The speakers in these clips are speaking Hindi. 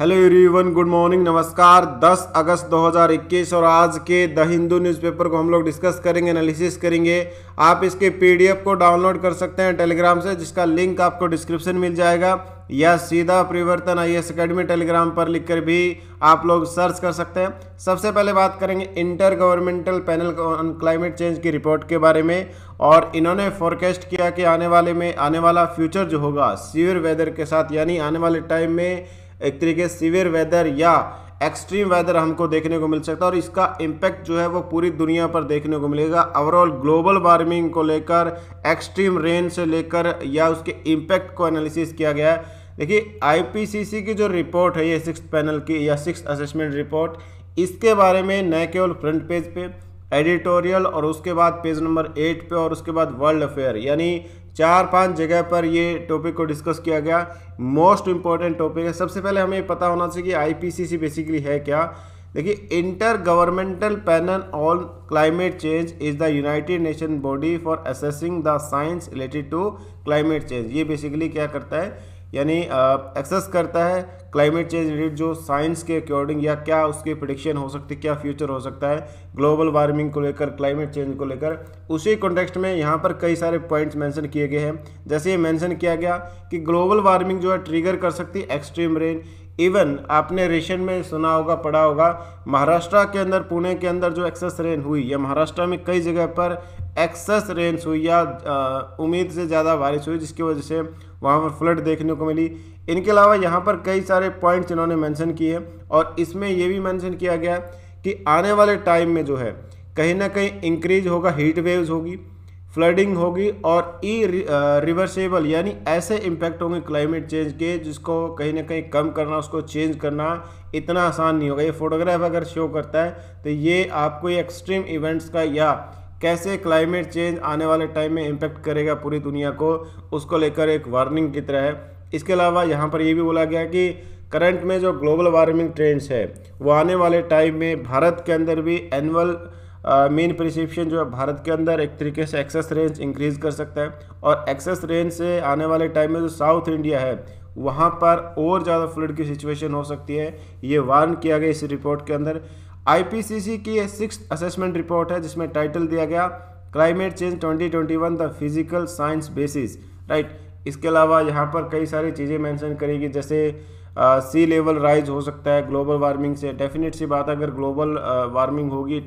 हेलो एवरीवन गुड मॉर्निंग नमस्कार 10 अगस्त 2021 और आज के द हिंदू न्यूज़पेपर को हम लोग डिस्कस करेंगे एनालिसिस करेंगे आप इसके पीडीएफ को डाउनलोड कर सकते हैं टेलीग्राम से जिसका लिंक आपको डिस्क्रिप्शन मिल जाएगा या सीधा परिवर्तन आई एस अकेडमी टेलीग्राम पर लिखकर भी आप लोग सर्च कर सकते हैं सबसे पहले बात करेंगे inter governmental Panel on climate change की रिपोर्ट के बारे में और इन्होंने फोरकास्ट किया कि आने वाले में आने वाला फ्यूचर जो होगा सीवियर वेदर के साथ यानी आने वाले टाइम में एक तरीके सीवियर वेदर या एक्सट्रीम वेदर हमको देखने को मिल सकता है और इसका इम्पैक्ट जो है वो पूरी दुनिया पर देखने को मिलेगा ओवरऑल ग्लोबल वार्मिंग को लेकर एक्सट्रीम रेन से लेकर या उसके इम्पैक्ट को एनालिसिस किया गया है देखिए आईपीसीसी की जो रिपोर्ट है ये सिक्स पैनल की या सिक्स असेसमेंट रिपोर्ट इसके बारे में न केवल फ्रंट पेज पे एडिटोरियल और उसके बाद पेज नंबर एट पे और उसके बाद वर्ल्ड अफेयर यानी चार पांच जगह पर ये टॉपिक को डिस्कस किया गया मोस्ट इंपॉर्टेंट टॉपिक है सबसे पहले हमें पता होना चाहिए कि आईपीसीसी बेसिकली है क्या देखिए inter governmental Panel on climate Change is the United Nation body for assessing the science related to climate change ये बेसिकली क्या करता है यानी एक्सेस करता है क्लाइमेट चेंज रिलेटेड जो साइंस के अकॉर्डिंग या क्या उसकी प्रडिक्शन हो सकती है क्या फ्यूचर हो सकता है ग्लोबल वार्मिंग को लेकर क्लाइमेट चेंज को लेकर उसी कॉन्टेक्स्ट में यहाँ पर कई सारे पॉइंट्स मेंशन किए गए हैं जैसे ये मेंशन किया गया कि ग्लोबल वार्मिंग जो है ट्रिगर कर सकती है एक्सट्रीम रेन इवन आपने रेशन में सुना होगा पढ़ा होगा महाराष्ट्र के अंदर पुणे के अंदर जो एक्सेस रेन हुई या महाराष्ट्र में कई जगह पर एक्सेस रेन्स हुई या उम्मीद से ज़्यादा बारिश हुई जिसकी वजह से वहाँ पर फ्लड देखने को मिली इनके अलावा यहाँ पर कई सारे पॉइंट्स इन्होंने मैंशन किए और इसमें ये भी मैंशन किया गया कि आने वाले टाइम में जो है कहीं ना कहीं इंक्रीज होगा हीट वेव्स होगी फ्लडिंग होगी और ई रिवर्सेबल यानी ऐसे इम्पैक्ट होंगे क्लाइमेट चेंज के जिसको कहीं ना कहीं कम करना उसको चेंज करना इतना आसान नहीं होगा ये फोटोग्राफ अगर शो करता है तो ये आपको एक्सट्रीम इवेंट्स का या कैसे क्लाइमेट चेंज आने वाले टाइम में इम्पैक्ट करेगा पूरी दुनिया को उसको लेकर एक वार्निंग की तरह है इसके अलावा यहाँ पर ये भी बोला गया कि करंट में जो ग्लोबल वार्मिंग ट्रेंड्स है वो आने वाले टाइम में भारत के अंदर भी एनुअल मेन uh, जो है भारत के अंदर एक तरीके से एक्सेस रेंज इंक्रीज़ कर सकता है और एक्सेस रेंज से आने वाले टाइम में जो साउथ इंडिया है वहाँ पर और ज़्यादा फ्लड की सिचुएशन हो सकती है ये वार्न किया गया इस रिपोर्ट के अंदर आईपीसीसी की सिक्स असेसमेंट रिपोर्ट है जिसमें टाइटल दिया गया Climate Change 2021 the physical science basis right इसके अलावा यहाँ पर कई सारी चीज़ें मैंशन करेगी जैसे सी लेवल राइज हो सकता है ग्लोबल वार्मिंग से डेफिनेट सी बात अगर ग्लोबल वार्मिंग होगी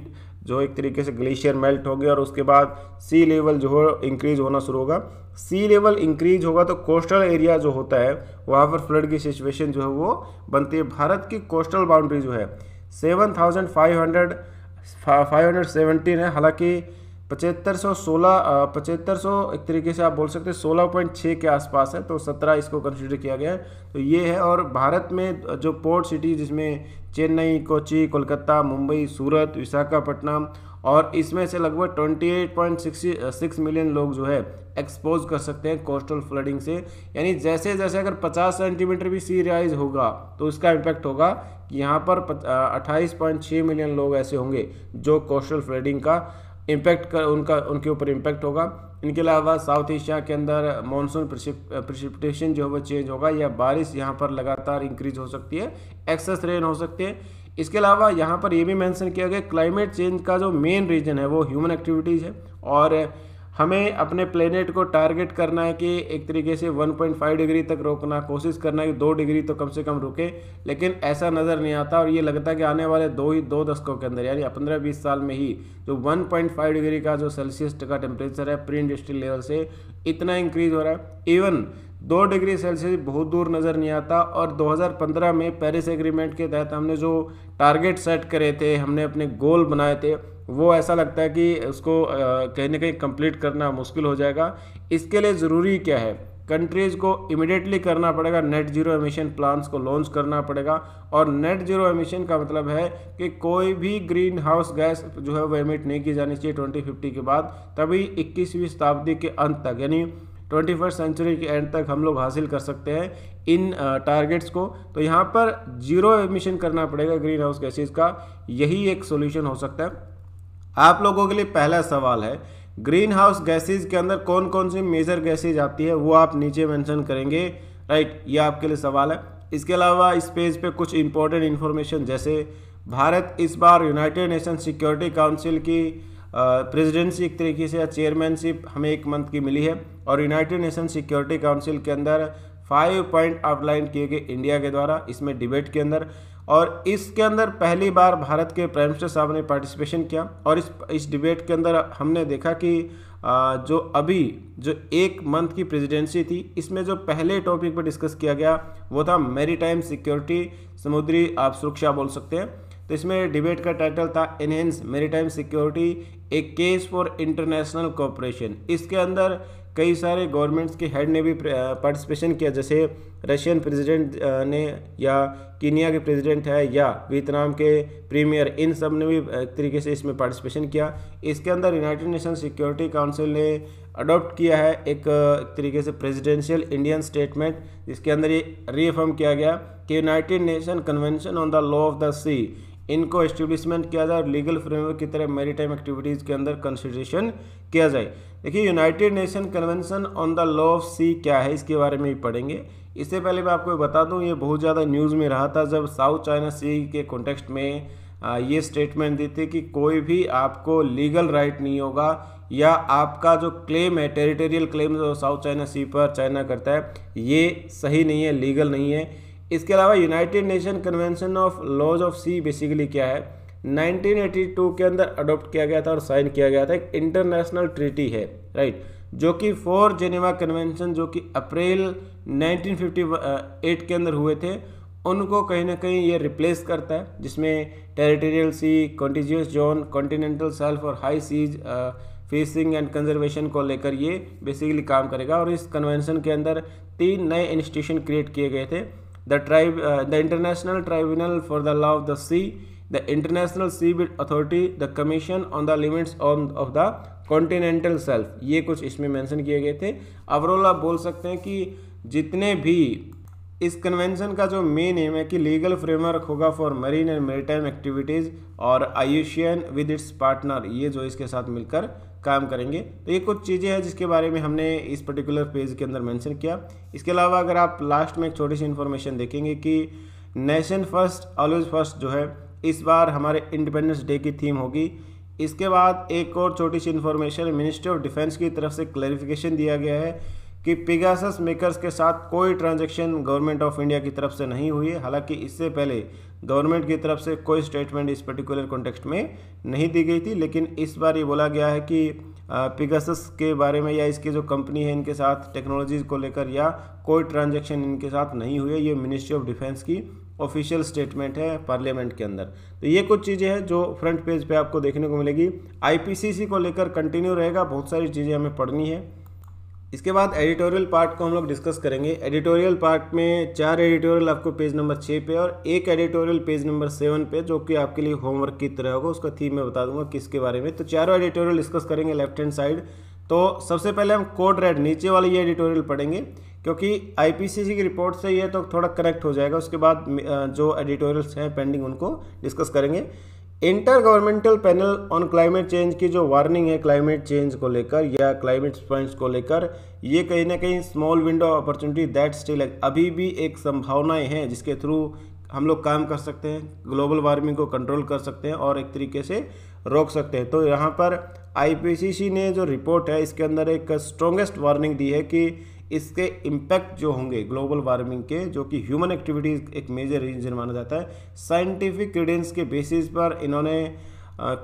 जो एक तरीके से ग्लेशियर मेल्ट हो गया और उसके बाद सी लेवल जो है इंक्रीज होना शुरू होगा सी लेवल इंक्रीज होगा तो कोस्टल एरिया जो होता है वहाँ पर फ्लड की सिचुएशन जो है वो बनती है भारत की कोस्टल बाउंड्री जो है seven thousand five hundred five hundred seventeen है हालांकि पचहत्तर सौ सोलह पचहत्तर सौ एक तरीके से आप बोल सकते हैं सोलह पॉइंट छः के आसपास है तो सत्रह इसको कंसिडर किया गया है तो ये है और भारत में जो पोर्ट सिटी जिसमें चेन्नई कोची कोलकाता मुंबई सूरत विशाखापट्टनम और इसमें से लगभग 28.66 मिलियन लोग जो है एक्सपोज कर सकते हैं कोस्टल फ्लडिंग से यानी जैसे जैसे अगर 50 सेंटीमीटर भी सी राइज होगा तो उसका इम्पैक्ट होगा कि यहाँ पर 28.6 मिलियन लोग ऐसे होंगे जो कोस्टल फ्लडिंग का इम्पैक्ट कर उनका उनके ऊपर इम्पैक्ट होगा इनके अलावा साउथ एशिया के अंदर मानसून प्रिसिपिटेशन जो है वो चेंज होगा या बारिश यहाँ पर लगातार इंक्रीज हो सकती है एक्सेस रेन हो सकते हैं इसके अलावा यहाँ पर ये भी मेंशन किया गया क्लाइमेट चेंज का जो मेन रीज़न है वो ह्यूमन एक्टिविटीज़ है और हमें अपने प्लेनेट को टारगेट करना है कि एक तरीके से 1.5 डिग्री तक रोकना कोशिश करना है कि दो डिग्री तो कम से कम रुके लेकिन ऐसा नज़र नहीं आता और ये लगता है कि आने वाले दो ही दो दशकों के अंदर यानी पंद्रह बीस साल में ही जो 1.5 डिग्री का जो सेल्सियस का टेम्परेचर है प्री इंडस्ट्रियल लेवल से इतना इंक्रीज हो रहा है इवन दो डिग्री सेल्सियस बहुत दूर नज़र नहीं आता और 2015 में पेरिस एग्रीमेंट के तहत हमने जो टारगेट सेट करे थे हमने अपने गोल बनाए थे वो ऐसा लगता है कि उसको कहीं ना कहीं कंप्लीट करना मुश्किल हो जाएगा इसके लिए ज़रूरी क्या है कंट्रीज़ को इमिडिएटली करना पड़ेगा नेट जीरो एमिशन प्लान्स को लॉन्च करना पड़ेगा और नेट जीरो एमिशन का मतलब है कि कोई भी ग्रीन हाउस गैस जो है वो एमिट नहीं की जानी चाहिए 2050 के बाद तभी 21वीं शताब्दी के अंत तक यानी ट्वेंटी फर्स्ट सेंचुरी के एंड तक हम लोग हासिल कर सकते हैं इन टारगेट्स को तो यहाँ पर जीरो एमिशन करना पड़ेगा ग्रीन हाउस गैसेज का यही एक सोल्यूशन हो सकता है आप लोगों के लिए पहला सवाल है ग्रीन हाउस गैसेज के अंदर कौन कौन सी मेजर गैसेज आती है वो आप नीचे मेंशन करेंगे राइट ये आपके लिए सवाल है इसके अलावा इस पेज पे कुछ इंपॉर्टेंट इन्फॉर्मेशन जैसे भारत इस बार यूनाइटेड नेशन सिक्योरिटी काउंसिल की प्रेसिडेंसी एक तरीके से या चेयरमैनशिप हमें एक मंथ की मिली है और यूनाइटेड नेशन सिक्योरिटी काउंसिल के अंदर फाइव पॉइंट आउटलाइन किए गए इंडिया के द्वारा इसमें डिबेट के अंदर और इसके अंदर पहली बार भारत के प्राइम मिनिस्टर साहब ने पार्टिसिपेशन किया और इस इस डिबेट के अंदर हमने देखा कि जो अभी जो एक मंथ की प्रेसिडेंसी थी इसमें जो पहले टॉपिक पर डिस्कस किया गया वो था मेरी टाइम सिक्योरिटी समुद्री आप सुरक्षा बोल सकते हैं तो इसमें डिबेट का टाइटल था enhance maritime security a case for international cooperation इसके अंदर कई सारे गवर्नमेंट्स के हेड ने भी पार्टिसिपेशन किया जैसे रशियन प्रेसिडेंट ने या कीनिया के प्रेसिडेंट है या वियतनाम के प्रीमियर इन सब ने भी एक तरीके से इसमें पार्टिसिपेशन किया इसके अंदर यूनाइटेड नेशन सिक्योरिटी काउंसिल ने अडॉप्ट किया है एक तरीके से प्रेसिडेंशियल इंडियन स्टेटमेंट जिसके अंदर ये रीअफर्म किया गया कि United Nation Convention on the Law of the Sea इनको एस्टेब्लिशमेंट किया जाए और लीगल फ्रेमवर्क की तरह मेरी एक्टिविटीज़ के अंदर कंसिड्रेशन किया जाए देखिए United Nation Convention on the Law of Sea क्या है इसके बारे में ही पढ़ेंगे इससे पहले मैं आपको बता दूं ये बहुत ज़्यादा न्यूज़ में रहा था जब साउथ चाइना सी के कॉन्टेक्स्ट में ये स्टेटमेंट दी थी कि कोई भी आपको लीगल राइट नहीं होगा या आपका जो क्लेम है टेरिटोरियल क्लेम जो साउथ चाइना सी पर चाइना करता है ये सही नहीं है लीगल नहीं है इसके अलावा United Nation Convention of Laws of Sea basically क्या है 1982 के अंदर अडोप्ट किया गया था और साइन किया गया था एक इंटरनेशनल ट्रीटी है राइट जो कि फोर जेनेवा कन्वेंशन जो कि अप्रैल 1958 के अंदर हुए थे उनको कहीं ना कहीं ये रिप्लेस करता है जिसमें territorial sea contiguous zone continental shelf और high seas fishing and conservation को लेकर ये बेसिकली काम करेगा और इस कन्वेंशन के अंदर तीन नए इंस्टीट्यूशन क्रिएट किए गए थे the tribe the International Tribunal for the Law of the Sea the international seabed authority the commission on the limits on of the continental shelf ये कुछ इसमें मैंशन किए गए थे ओवरऑल आप बोल सकते हैं कि जितने भी इस कन्वेंशन का जो मेन एम है कि लीगल फ्रेमवर्क होगा for marine and maritime activities और आयुषियन विद इट्स पार्टनर ये जो इसके साथ मिलकर काम करेंगे तो ये कुछ चीज़ें हैं जिसके बारे में हमने इस पर्टिकुलर पेज के अंदर मेंशन किया इसके अलावा अगर आप लास्ट में एक छोटी सी इन्फॉर्मेशन देखेंगे कि नेशन फर्स्ट ऑलवेज फर्स्ट जो है इस बार हमारे इंडिपेंडेंस डे की थीम होगी इसके बाद एक और छोटी सी इन्फॉर्मेशन मिनिस्ट्री ऑफ डिफेंस की तरफ से क्लैरिफिकेशन दिया गया है कि पिगासस मेकर्स के साथ कोई ट्रांजैक्शन गवर्नमेंट ऑफ इंडिया की तरफ से नहीं हुई है हालांकि इससे पहले गवर्नमेंट की तरफ से कोई स्टेटमेंट इस पर्टिकुलर कॉन्टेक्स्ट में नहीं दी गई थी लेकिन इस बार ये बोला गया है कि पिगसस के बारे में या इसकी जो कंपनी है इनके साथ टेक्नोलॉजीज़ को लेकर या कोई ट्रांजेक्शन इनके साथ नहीं हुए ये मिनिस्ट्री ऑफ डिफेंस की ऑफिशियल स्टेटमेंट है पार्लियामेंट के अंदर तो ये कुछ चीज़ें हैं जो फ्रंट पेज पे आपको देखने को मिलेगी आईपीसीसी को लेकर कंटिन्यू रहेगा बहुत सारी चीज़ें हमें पढ़नी है इसके बाद एडिटोरियल पार्ट को हम लोग डिस्कस करेंगे एडिटोरियल पार्ट में चार एडिटोरियल आपको पेज नंबर छः पे और एक एडिटोरियल पेज नंबर सेवन पे जो कि आपके लिए होमवर्क की तरह होगा उसका थीम मैं बता दूंगा किसके बारे में तो चारों एडिटोरियल डिस्कस करेंगे लेफ्ट हैंड साइड तो सबसे पहले हम कोड रेड नीचे वाले ये एडिटोरियल पढ़ेंगे क्योंकि आईपीसीसी की रिपोर्ट से ये तो थोड़ा करेक्ट हो जाएगा उसके बाद जो एडिटोरियल्स हैं पेंडिंग उनको डिस्कस करेंगे inter governmental Panel on climate change की जो वार्निंग है क्लाइमेट चेंज को लेकर या क्लाइमेट पॉइंट्स को लेकर ये कहीं ना कहीं small window opportunity that still अभी भी एक संभावनाएं हैं जिसके थ्रू हम लोग काम कर सकते हैं ग्लोबल वार्मिंग को कंट्रोल कर सकते हैं और एक तरीके से रोक सकते हैं तो यहाँ पर आईपीसीसी ने जो रिपोर्ट है इसके अंदर एक स्ट्रॉन्गेस्ट वार्निंग दी है कि इसके इम्पैक्ट जो होंगे ग्लोबल वार्मिंग के जो कि ह्यूमन एक्टिविटीज़ एक मेजर रीजन माना जाता है साइंटिफिक क्रीडेंस के बेसिस पर इन्होंने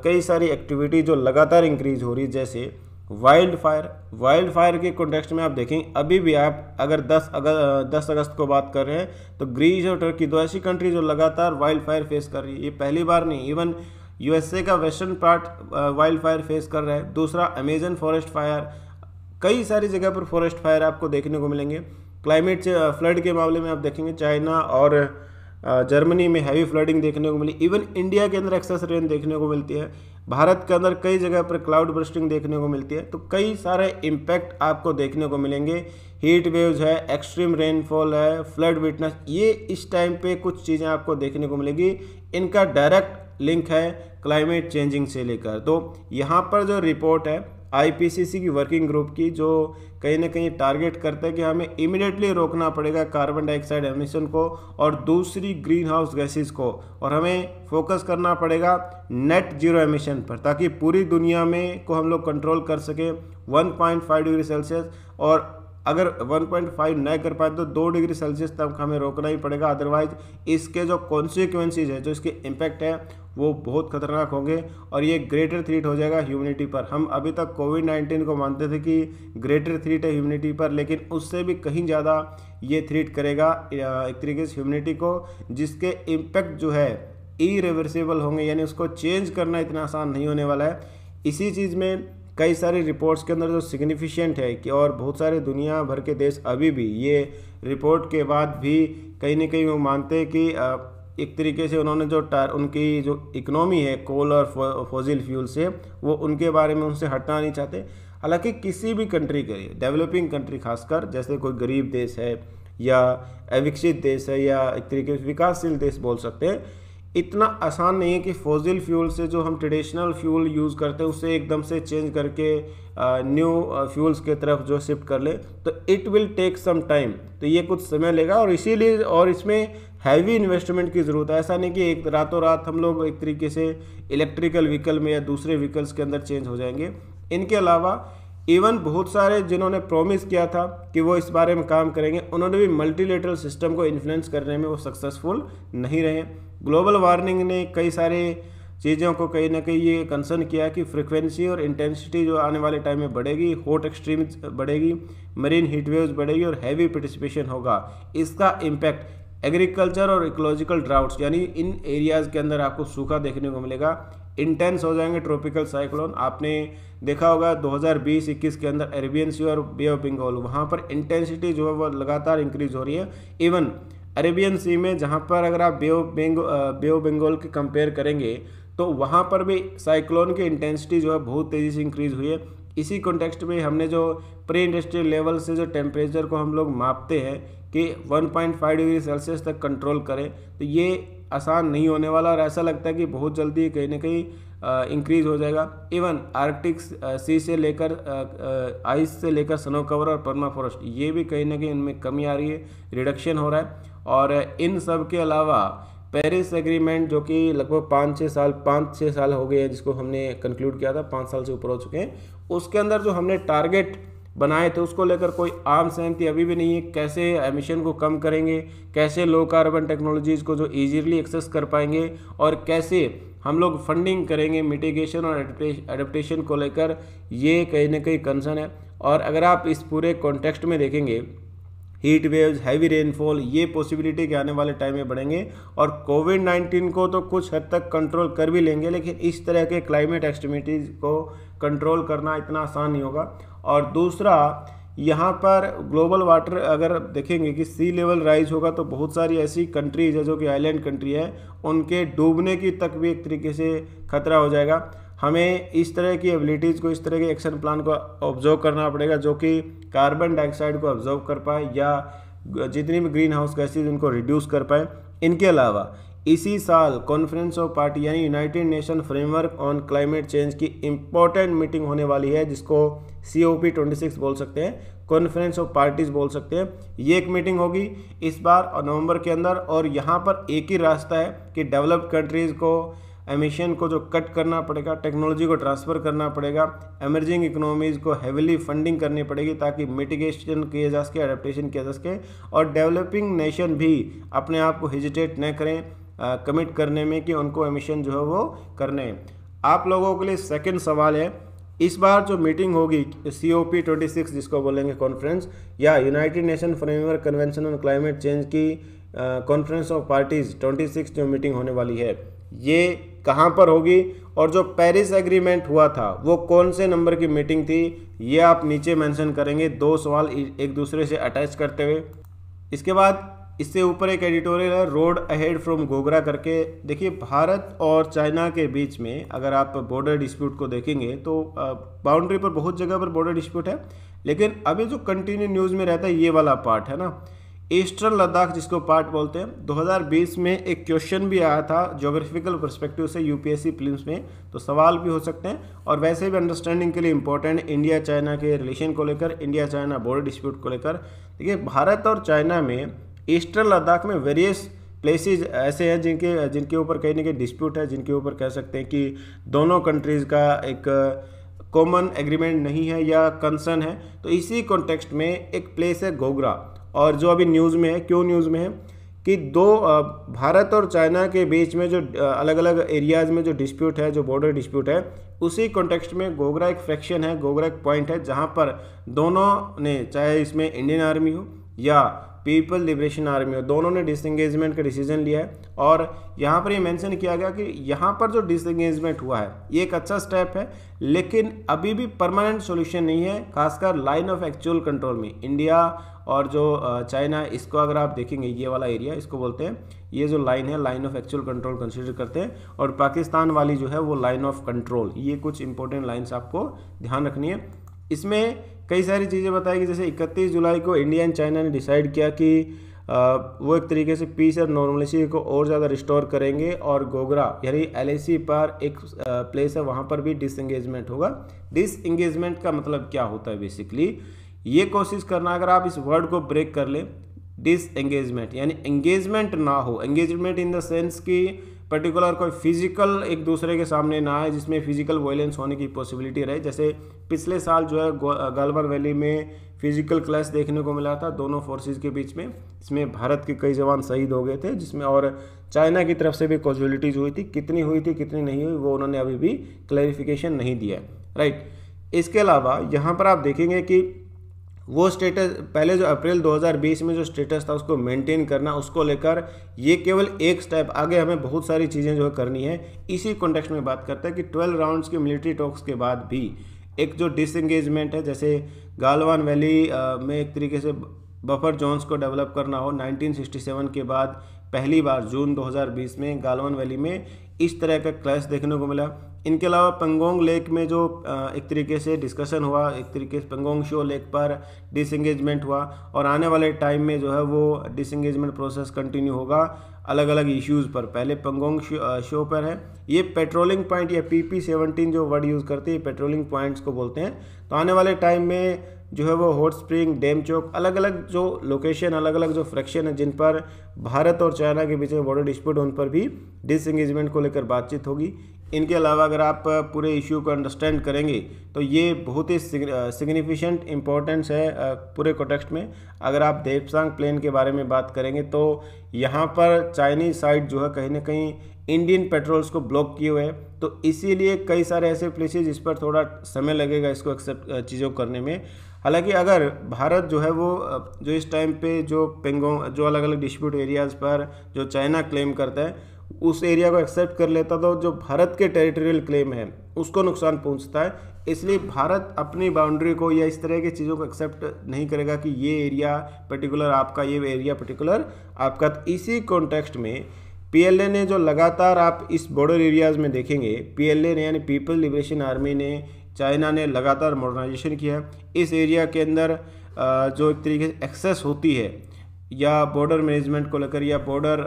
कई सारी एक्टिविटी जो लगातार इंक्रीज हो रही जैसे वाइल्ड फायर वाइल्ड फायर के कॉन्टेक्स्ट में आप देखें अभी भी आप अगर 10 अगस्त दस अगस्त को बात कर रहे हैं तो ग्रीस और टर्की दो ऐसी कंट्री जो लगातार वाइल्ड फायर फेस कर रही है ये पहली बार नहीं इवन यूएसए का western part wildfire face कर रहा है दूसरा अमेजन फॉरेस्ट फायर कई सारी जगह पर फॉरेस्ट फायर आपको देखने को मिलेंगे क्लाइमेट फ्लड uh, के मामले में आप देखेंगे चाइना और uh, जर्मनी में हैवी फ्लडिंग देखने को मिली इवन इंडिया के अंदर एक्सेस रेन देखने को मिलती है भारत के अंदर कई जगह पर क्लाउड बर्स्टिंग देखने को मिलती है तो कई सारे इम्पैक्ट आपको देखने को मिलेंगे हीट वेव्स है एक्सट्रीम रेनफॉल है फ्लड विटनेस ये इस टाइम पे कुछ चीज़ें आपको देखने को मिलेगी इनका डायरेक्ट लिंक है क्लाइमेट चेंजिंग से लेकर तो यहाँ पर जो रिपोर्ट है आईपीसीसी की वर्किंग ग्रुप की जो कहीं ना कहीं टारगेट करता है कि हमें इमिडिएटली रोकना पड़ेगा कार्बन डाइऑक्साइड एमिशन को और दूसरी ग्रीन हाउस गैसेज को और हमें फोकस करना पड़ेगा नेट जीरो एमिशन पर ताकि पूरी दुनिया में को हम लोग कंट्रोल कर सकें 1.5 डिग्री सेल्सियस और अगर 1.5 नहीं कर पाए तो दो डिग्री सेल्सियस तक हमें रोकना ही पड़ेगा अदरवाइज इसके जो कॉन्सिक्वेंसीज है जो इसके इम्पैक्ट है वो बहुत खतरनाक होंगे और ये ग्रेटर थ्रीट हो जाएगा ह्यूमिनिटी पर हम अभी तक कोविड नाइन्टीन को मानते थे कि ग्रेटर थ्रीट है ह्यूमिनिटी पर लेकिन उससे भी कहीं ज़्यादा ये थ्रीट करेगा एक तरीके से ह्यूमिनिटी को जिसके इम्पैक्ट जो है इरिवर्सिबल होंगे यानी उसको चेंज करना इतना आसान नहीं होने वाला है इसी चीज़ में कई सारी रिपोर्ट्स के अंदर जो सिग्निफिशेंट है कि और बहुत सारे दुनिया भर के देश अभी भी ये रिपोर्ट के बाद भी कहीं ना कहीं वो मानते हैं कि एक तरीके से उन्होंने जो टार उनकी जो इकनॉमी है कोल और फोजिल फ्यूल से वो उनके बारे में उनसे हटना नहीं चाहते हालांकि किसी भी कंट्री के लिए डेवलपिंग कंट्री खासकर जैसे कोई गरीब देश है या अविकसित देश है या एक तरीके से विकासशील देश बोल सकते हैं इतना आसान नहीं है कि फोज़िल फ्यूल से जो हम ट्रेडिशनल फ्यूल यूज़ करते हैं उसे एकदम से चेंज करके न्यू फ्यूल्स के तरफ जो शिफ्ट कर ले तो it will take some time तो ये कुछ समय लेगा और इसीलिए और इसमें हैवी इन्वेस्टमेंट की ज़रूरत है ऐसा नहीं कि एक रातों रात हम लोग एक तरीके से इलेक्ट्रिकल व्हीकल में या दूसरे व्हीकल्स के अंदर चेंज हो जाएंगे इनके अलावा इवन बहुत सारे जिन्होंने प्रॉमिस किया था कि वो इस बारे में काम करेंगे उन्होंने भी मल्टीलेटरल सिस्टम को इन्फ्लुएंस करने में वो सक्सेसफुल नहीं रहे ग्लोबल वार्मिंग ने कई सारे चीज़ों को कहीं ना कहीं ये कंसर्न किया कि फ्रिक्वेंसी और इंटेंसिटी जो आने वाले टाइम में बढ़ेगी हॉट एक्सट्रीम्स बढ़ेगी मरीन हीट वेव्स बढ़ेगी और हैवी पार्टिसिपेशन होगा इसका इम्पैक्ट एग्रीकल्चर और इकोलॉजिकल ड्राउट्स यानी इन एरियाज़ के अंदर आपको सूखा देखने को मिलेगा इंटेंस हो जाएंगे ट्रॉपिकल साइक्लोन आपने देखा होगा 2020-21 के अंदर अरेबियन सी और बे ऑफ बंगाल वहाँ पर इंटेंसिटी जो है वो लगातार इंक्रीज हो रही है इवन अरेबियन सी में जहाँ पर अगर आप Bay of Bengal Bay of Bengal के कंपेयर करेंगे तो वहाँ पर भी साइक्लोन की इंटेंसिटी जो है बहुत तेज़ी से इंक्रीज हुई है इसी कॉन्टेक्स्ट में हमने जो प्री इंडस्ट्रियल लेवल से जो टेम्परेचर को हम लोग मापते हैं कि 1.5 डिग्री सेल्सियस तक कंट्रोल करें तो ये आसान नहीं होने वाला और ऐसा लगता है कि बहुत जल्दी कहीं ना कहीं इंक्रीज़ हो जाएगा इवन आर्कटिक सी से लेकर आइस से लेकर स्नो कवर और परमा फॉरेस्ट ये भी कहीं ना कहीं इनमें कमी आ रही है रिडक्शन हो रहा है और इन सब के अलावा पेरिस एग्रीमेंट जो कि लगभग पाँच छः साल पाँच छः साल हो गए हैं जिसको हमने कंक्लूड किया था पाँच साल से ऊपर हो चुके हैं उसके अंदर जो हमने टारगेट बनाए थे तो उसको लेकर कोई आम सहमति अभी भी नहीं है कैसे एमिशन को कम करेंगे कैसे लो कार्बन टेक्नोलॉजीज़ को जो ईजीली एक्सेस कर पाएंगे और कैसे हम लोग फंडिंग करेंगे मिटिगेशन और एडप्टेशन को लेकर ये कहीं ना कहीं कंसर्न है और अगर आप इस पूरे कॉन्टेक्स्ट में देखेंगे हीट वेव्स हैवी रेनफॉल ये पॉसिबिलिटी के आने वाले टाइम में बढ़ेंगे और कोविड नाइन्टीन को तो कुछ हद तक कंट्रोल कर भी लेंगे लेकिन इस तरह के क्लाइमेट एक्सट्रीमिटीज़ को कंट्रोल करना इतना आसान नहीं होगा और दूसरा यहाँ पर ग्लोबल वाटर अगर देखेंगे कि सी लेवल राइज होगा तो बहुत सारी ऐसी कंट्रीज है जो कि आइलैंड कंट्री है उनके डूबने की तक भी एक तरीके से खतरा हो जाएगा हमें इस तरह की एबिलिटीज़ को इस तरह के एक्शन प्लान को ऑब्जर्व करना पड़ेगा जो कि कार्बन डाइऑक्साइड को ऑब्जर्व कर पाए या जितनी भी ग्रीन हाउस गैसेज उनको रिड्यूस कर पाए इनके अलावा इसी साल कॉन्फ्रेंस ऑफ पार्टी यानी United Nation Framework on climate change की इम्पोर्टेंट मीटिंग होने वाली है जिसको C O P twenty six बोल सकते हैं कॉन्फ्रेंस ऑफ पार्टीज बोल सकते हैं ये एक मीटिंग होगी इस बार नवंबर के अंदर और यहाँ पर एक ही रास्ता है कि डेवलप्ड कंट्रीज़ को एमिशन को जो कट करना पड़ेगा टेक्नोलॉजी को ट्रांसफ़र करना पड़ेगा एमर्जिंग इकोनॉमीज़ को हेविली फंडिंग करनी पड़ेगी ताकि मिटिगेशन किए जा सके अडेप्टेशन किया जा सके और डेवलपिंग नेशन भी अपने आप को हेजिटेट न करें कमिट करने में कि उनको एमिशन जो है वो करने आप लोगों के लिए सेकेंड सवाल है इस बार जो मीटिंग होगी C O P twenty six जिसको बोलेंगे कॉन्फ्रेंस या United Nation framework convention on climate change की conference of parties twenty six जो मीटिंग होने वाली है ये कहाँ पर होगी और जो पेरिस एग्रीमेंट हुआ था वो कौन से नंबर की मीटिंग थी ये आप नीचे मेंशन करेंगे दो सवाल एक दूसरे से अटैच करते हुए इसके बाद इससे ऊपर एक एडिटोरियल है रोड अहेड फ्रॉम गोगरा करके देखिए भारत और चाइना के बीच में अगर आप बॉर्डर डिस्प्यूट को देखेंगे तो बाउंड्री पर बहुत जगह पर बॉर्डर डिस्प्यूट है लेकिन अभी जो कंटिन्यू न्यूज़ में रहता है ये वाला पार्ट है ना ईस्टर्न लद्दाख जिसको पार्ट बोलते हैं 2020 में एक क्वेश्चन भी आया था जोग्राफिकल परस्पेक्टिव से यूपीएससी फिल्म में तो सवाल भी हो सकते हैं और वैसे भी अंडरस्टैंडिंग के लिए इंपॉर्टेंट इंडिया चाइना के रिलेशन को लेकर इंडिया चाइना बॉर्डर डिस्प्यूट को लेकर देखिए भारत और चाइना में ईस्टर्न लद्दाख में वेरियस प्लेसेज ऐसे हैं जिनके जिनके ऊपर कहीं ना कहीं डिस्प्यूट है जिनके ऊपर कह सकते हैं कि दोनों कंट्रीज़ का एक कॉमन एग्रीमेंट नहीं है या कंसर्न है तो इसी कॉन्टेक्स्ट में एक प्लेस है गोगरा और जो अभी न्यूज़ में है क्यों न्यूज़ में है कि दो भारत और चाइना के बीच में जो अलग अलग एरियाज़ में जो डिस्प्यूट है जो बॉर्डर डिस्प्यूट है उसी कॉन्टेक्स्ट में गोगरा एक फ्रैक्शन है गोगरा एक पॉइंट है जहाँ पर दोनों ने चाहे इसमें इंडियन आर्मी हो या पीपल लिबरेशन आर्मी हो दोनों ने डिसंगेजमेंट का डिसीजन लिया है और यहाँ पर ये यह मेंशन किया गया कि यहाँ पर जो डिसंगेजमेंट हुआ है ये एक अच्छा स्टेप है लेकिन अभी भी परमानेंट सॉल्यूशन नहीं है खासकर लाइन ऑफ एक्चुअल कंट्रोल में इंडिया और जो चाइना इसको अगर आप देखेंगे ये वाला एरिया इसको बोलते हैं ये जो लाइन है line of actual control consider करते हैं और पाकिस्तान वाली जो है वो लाइन ऑफ कंट्रोल ये कुछ इंपॉर्टेंट लाइन्स आपको ध्यान रखनी है इसमें कई सारी चीज़ें बताई गई जैसे 31 जुलाई को इंडिया एंड चाइना ने डिसाइड किया कि वो एक तरीके से पीस और नॉर्मलिसी को और ज़्यादा रिस्टोर करेंगे और गोगरा यानी एल पर एक प्लेस है वहाँ पर भी डिसंगेजमेंट होगा डिसंगेजमेंट का मतलब क्या होता है बेसिकली ये कोशिश करना अगर आप इस वर्ड को ब्रेक कर लें डिसएंगेजमेंट यानी एंगेजमेंट ना हो एंगेजमेंट इन द सेंस कि पर्टिकुलर कोई फिजिकल एक दूसरे के सामने ना आए जिसमें फिजिकल वायलेंस होने की पॉसिबिलिटी रहे जैसे पिछले साल जो है गलवर वैली में फिजिकल क्लैश देखने को मिला था दोनों फोर्सेज के बीच में इसमें भारत के कई जवान शहीद हो गए थे जिसमें और चाइना की तरफ से भी कॉजुअलिटीज हुई थी कितनी हुई थी कितनी नहीं हुई वो उन्होंने अभी भी क्लैरिफिकेशन नहीं दिया राइट इसके अलावा यहाँ पर आप देखेंगे कि वो स्टेटस पहले जो अप्रैल 2020 में जो स्टेटस था उसको मेंटेन करना उसको लेकर ये केवल एक स्टेप आगे हमें बहुत सारी चीज़ें जो है करनी है इसी कॉन्टेक्स्ट में बात करते हैं कि 12 राउंड्स के मिलिट्री टॉक्स के बाद भी एक जो डिसंगेजमेंट है जैसे गालवान वैली में एक तरीके से बफर जोन्स को डेवलप करना हो 1967 के बाद पहली बार जून 2020 में गालवान वैली में इस तरह का क्लैश देखने को मिला इनके अलावा पंगोंग लेक में जो एक तरीके से डिस्कशन हुआ एक तरीके से पंगोंग शो लेक पर डिसंगेजमेंट हुआ और आने वाले टाइम में जो है वो डिसंगेजमेंट प्रोसेस कंटिन्यू होगा अलग अलग इश्यूज़ पर पहले पंगोंग शो, शो पर है ये पेट्रोलिंग पॉइंट या पी पी सेवनटीन जो वर्ड यूज़ करते हैं पेट्रोलिंग पॉइंट्स को बोलते हैं तो आने वाले टाइम में जो है वो हॉट स्प्रिंग डैम चौक अलग अलग जो लोकेशन अलग अलग जो फ्रैक्शन है जिन पर भारत और चाइना के बीच में बॉर्डर डिस्प्यूट उन पर भी डिसंगेजमेंट को लेकर बातचीत होगी इनके अलावा अगर आप पूरे इश्यू को अंडरस्टैंड करेंगे तो ये बहुत ही सिग्निफिशेंट इम्पोर्टेंस है पूरे कॉन्टेक्स्ट में अगर आप देवसांग प्लेन के बारे में बात करेंगे तो यहाँ पर चाइनीज साइड जो है कहीं ना कहीं इंडियन पेट्रोल्स को ब्लॉक किए हुए हैं तो इसीलिए कई सारे ऐसे प्लेसेज जिस पर थोड़ा समय लगेगा इसको एक्सेप्ट चीज़ों करने में हालांकि अगर भारत जो है वो जो इस टाइम पे जो पेंगोंग जो अलग अलग डिस्प्यूट एरियाज़ पर जो चाइना क्लेम करता है उस एरिया को एक्सेप्ट कर लेता तो जो भारत के टेरिटोरियल क्लेम है उसको नुकसान पहुंचता है इसलिए भारत अपनी बाउंड्री को या इस तरह की चीज़ों को एक्सेप्ट नहीं करेगा कि ये एरिया पर्टिकुलर आपका ये एरिया पर्टिकुलर आपका तो इसी कॉन्टेक्स्ट में पीएलए ने जो लगातार आप इस बॉर्डर एरियाज़ में देखेंगे पीएलए ने यानी पीपल लिबरेशन आर्मी ने चाइना ने लगातार मॉडर्नाइजेशन किया है इस एरिया के अंदर जो एक तरीके से एक्सेस होती है या बॉर्डर मैनेजमेंट को लेकर या बॉर्डर